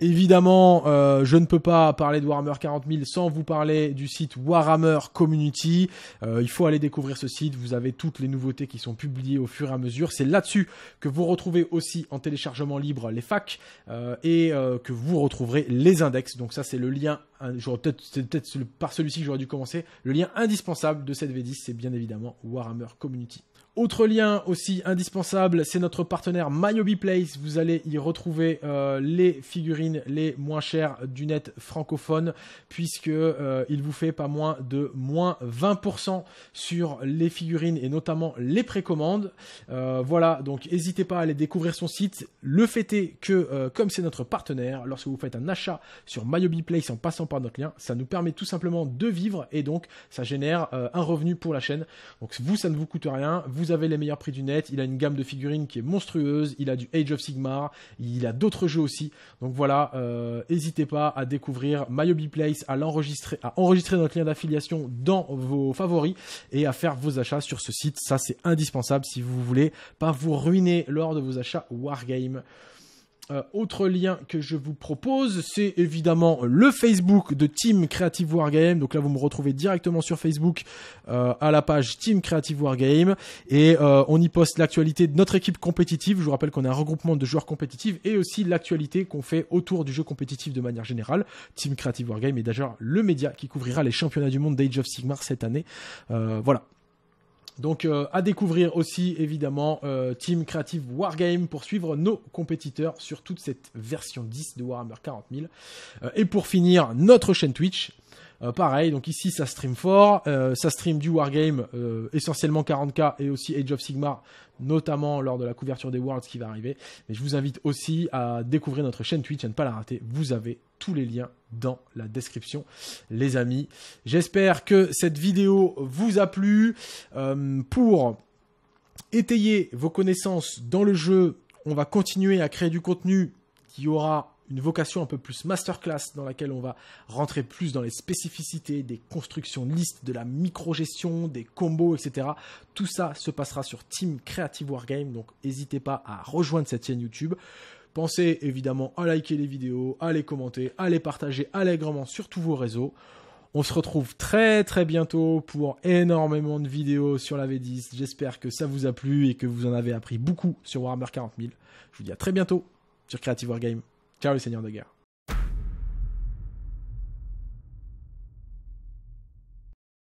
Évidemment, euh, je ne peux pas parler de Warhammer 40 sans vous parler du site Warhammer Community. Euh, il faut aller découvrir ce site. Vous avez toutes les nouveautés qui sont publiées au fur et à mesure. C'est là-dessus que vous retrouvez aussi en téléchargement libre les facs euh, et que vous retrouverez les index. Donc ça, c'est le lien. Hein, peut-être par celui-ci que j'aurais dû commencer. Le lien indispensable de cette V10, c'est bien évidemment Warhammer Community. Autre lien aussi indispensable, c'est notre partenaire MyObiPlace. Vous allez y retrouver euh, les figurines les moins chères du net francophone, puisque euh, il vous fait pas moins de moins 20% sur les figurines et notamment les précommandes. Euh, voilà, donc n'hésitez pas à aller découvrir son site. Le fait est que, comme c'est notre partenaire, lorsque vous faites un achat sur MyObiPlace en passant par notre lien, ça nous permet tout simplement de vivre et donc ça génère un revenu pour la chaîne. Donc vous, ça ne vous coûte rien. Vous vous avez les meilleurs prix du net, il a une gamme de figurines qui est monstrueuse, il a du Age of Sigmar, il a d'autres jeux aussi. Donc voilà, euh, n'hésitez pas à découvrir myobi Place, à l'enregistrer, à enregistrer notre lien d'affiliation dans vos favoris et à faire vos achats sur ce site. Ça, c'est indispensable si vous voulez pas vous ruiner lors de vos achats Wargame. Euh, autre lien que je vous propose, c'est évidemment le Facebook de Team Creative Wargame. Donc là, vous me retrouvez directement sur Facebook euh, à la page Team Creative Wargame. Et euh, on y poste l'actualité de notre équipe compétitive. Je vous rappelle qu'on est un regroupement de joueurs compétitifs et aussi l'actualité qu'on fait autour du jeu compétitif de manière générale. Team Creative Wargame est d'ailleurs le média qui couvrira les championnats du monde d'Age of Sigmar cette année. voilà, donc euh, à découvrir aussi évidemment euh, Team Creative Wargame pour suivre nos compétiteurs sur toute cette version 10 de Warhammer 40 000. Euh, et pour finir, notre chaîne Twitch. Euh, pareil, donc ici ça stream fort, euh, ça stream du Wargame, euh, essentiellement 40K et aussi Age of Sigmar, notamment lors de la couverture des Worlds qui va arriver. Mais je vous invite aussi à découvrir notre chaîne Twitch, à ne pas la rater, vous avez tous les liens dans la description, les amis. J'espère que cette vidéo vous a plu. pour étayer vos connaissances dans le jeu, on va continuer à créer du contenu qui aura une vocation un peu plus masterclass dans laquelle on va rentrer plus dans les spécificités des constructions de listes, de la micro-gestion, des combos, etc. Tout ça se passera sur Team Creative Wargame, donc n'hésitez pas à rejoindre cette chaîne YouTube. Pensez évidemment à liker les vidéos, à les commenter, à les partager allègrement sur tous vos réseaux. On se retrouve très très bientôt pour énormément de vidéos sur la V10. J'espère que ça vous a plu et que vous en avez appris beaucoup sur Warhammer 40 000. Je vous dis à très bientôt sur Creative Wargame. Car le seigneur de guerre.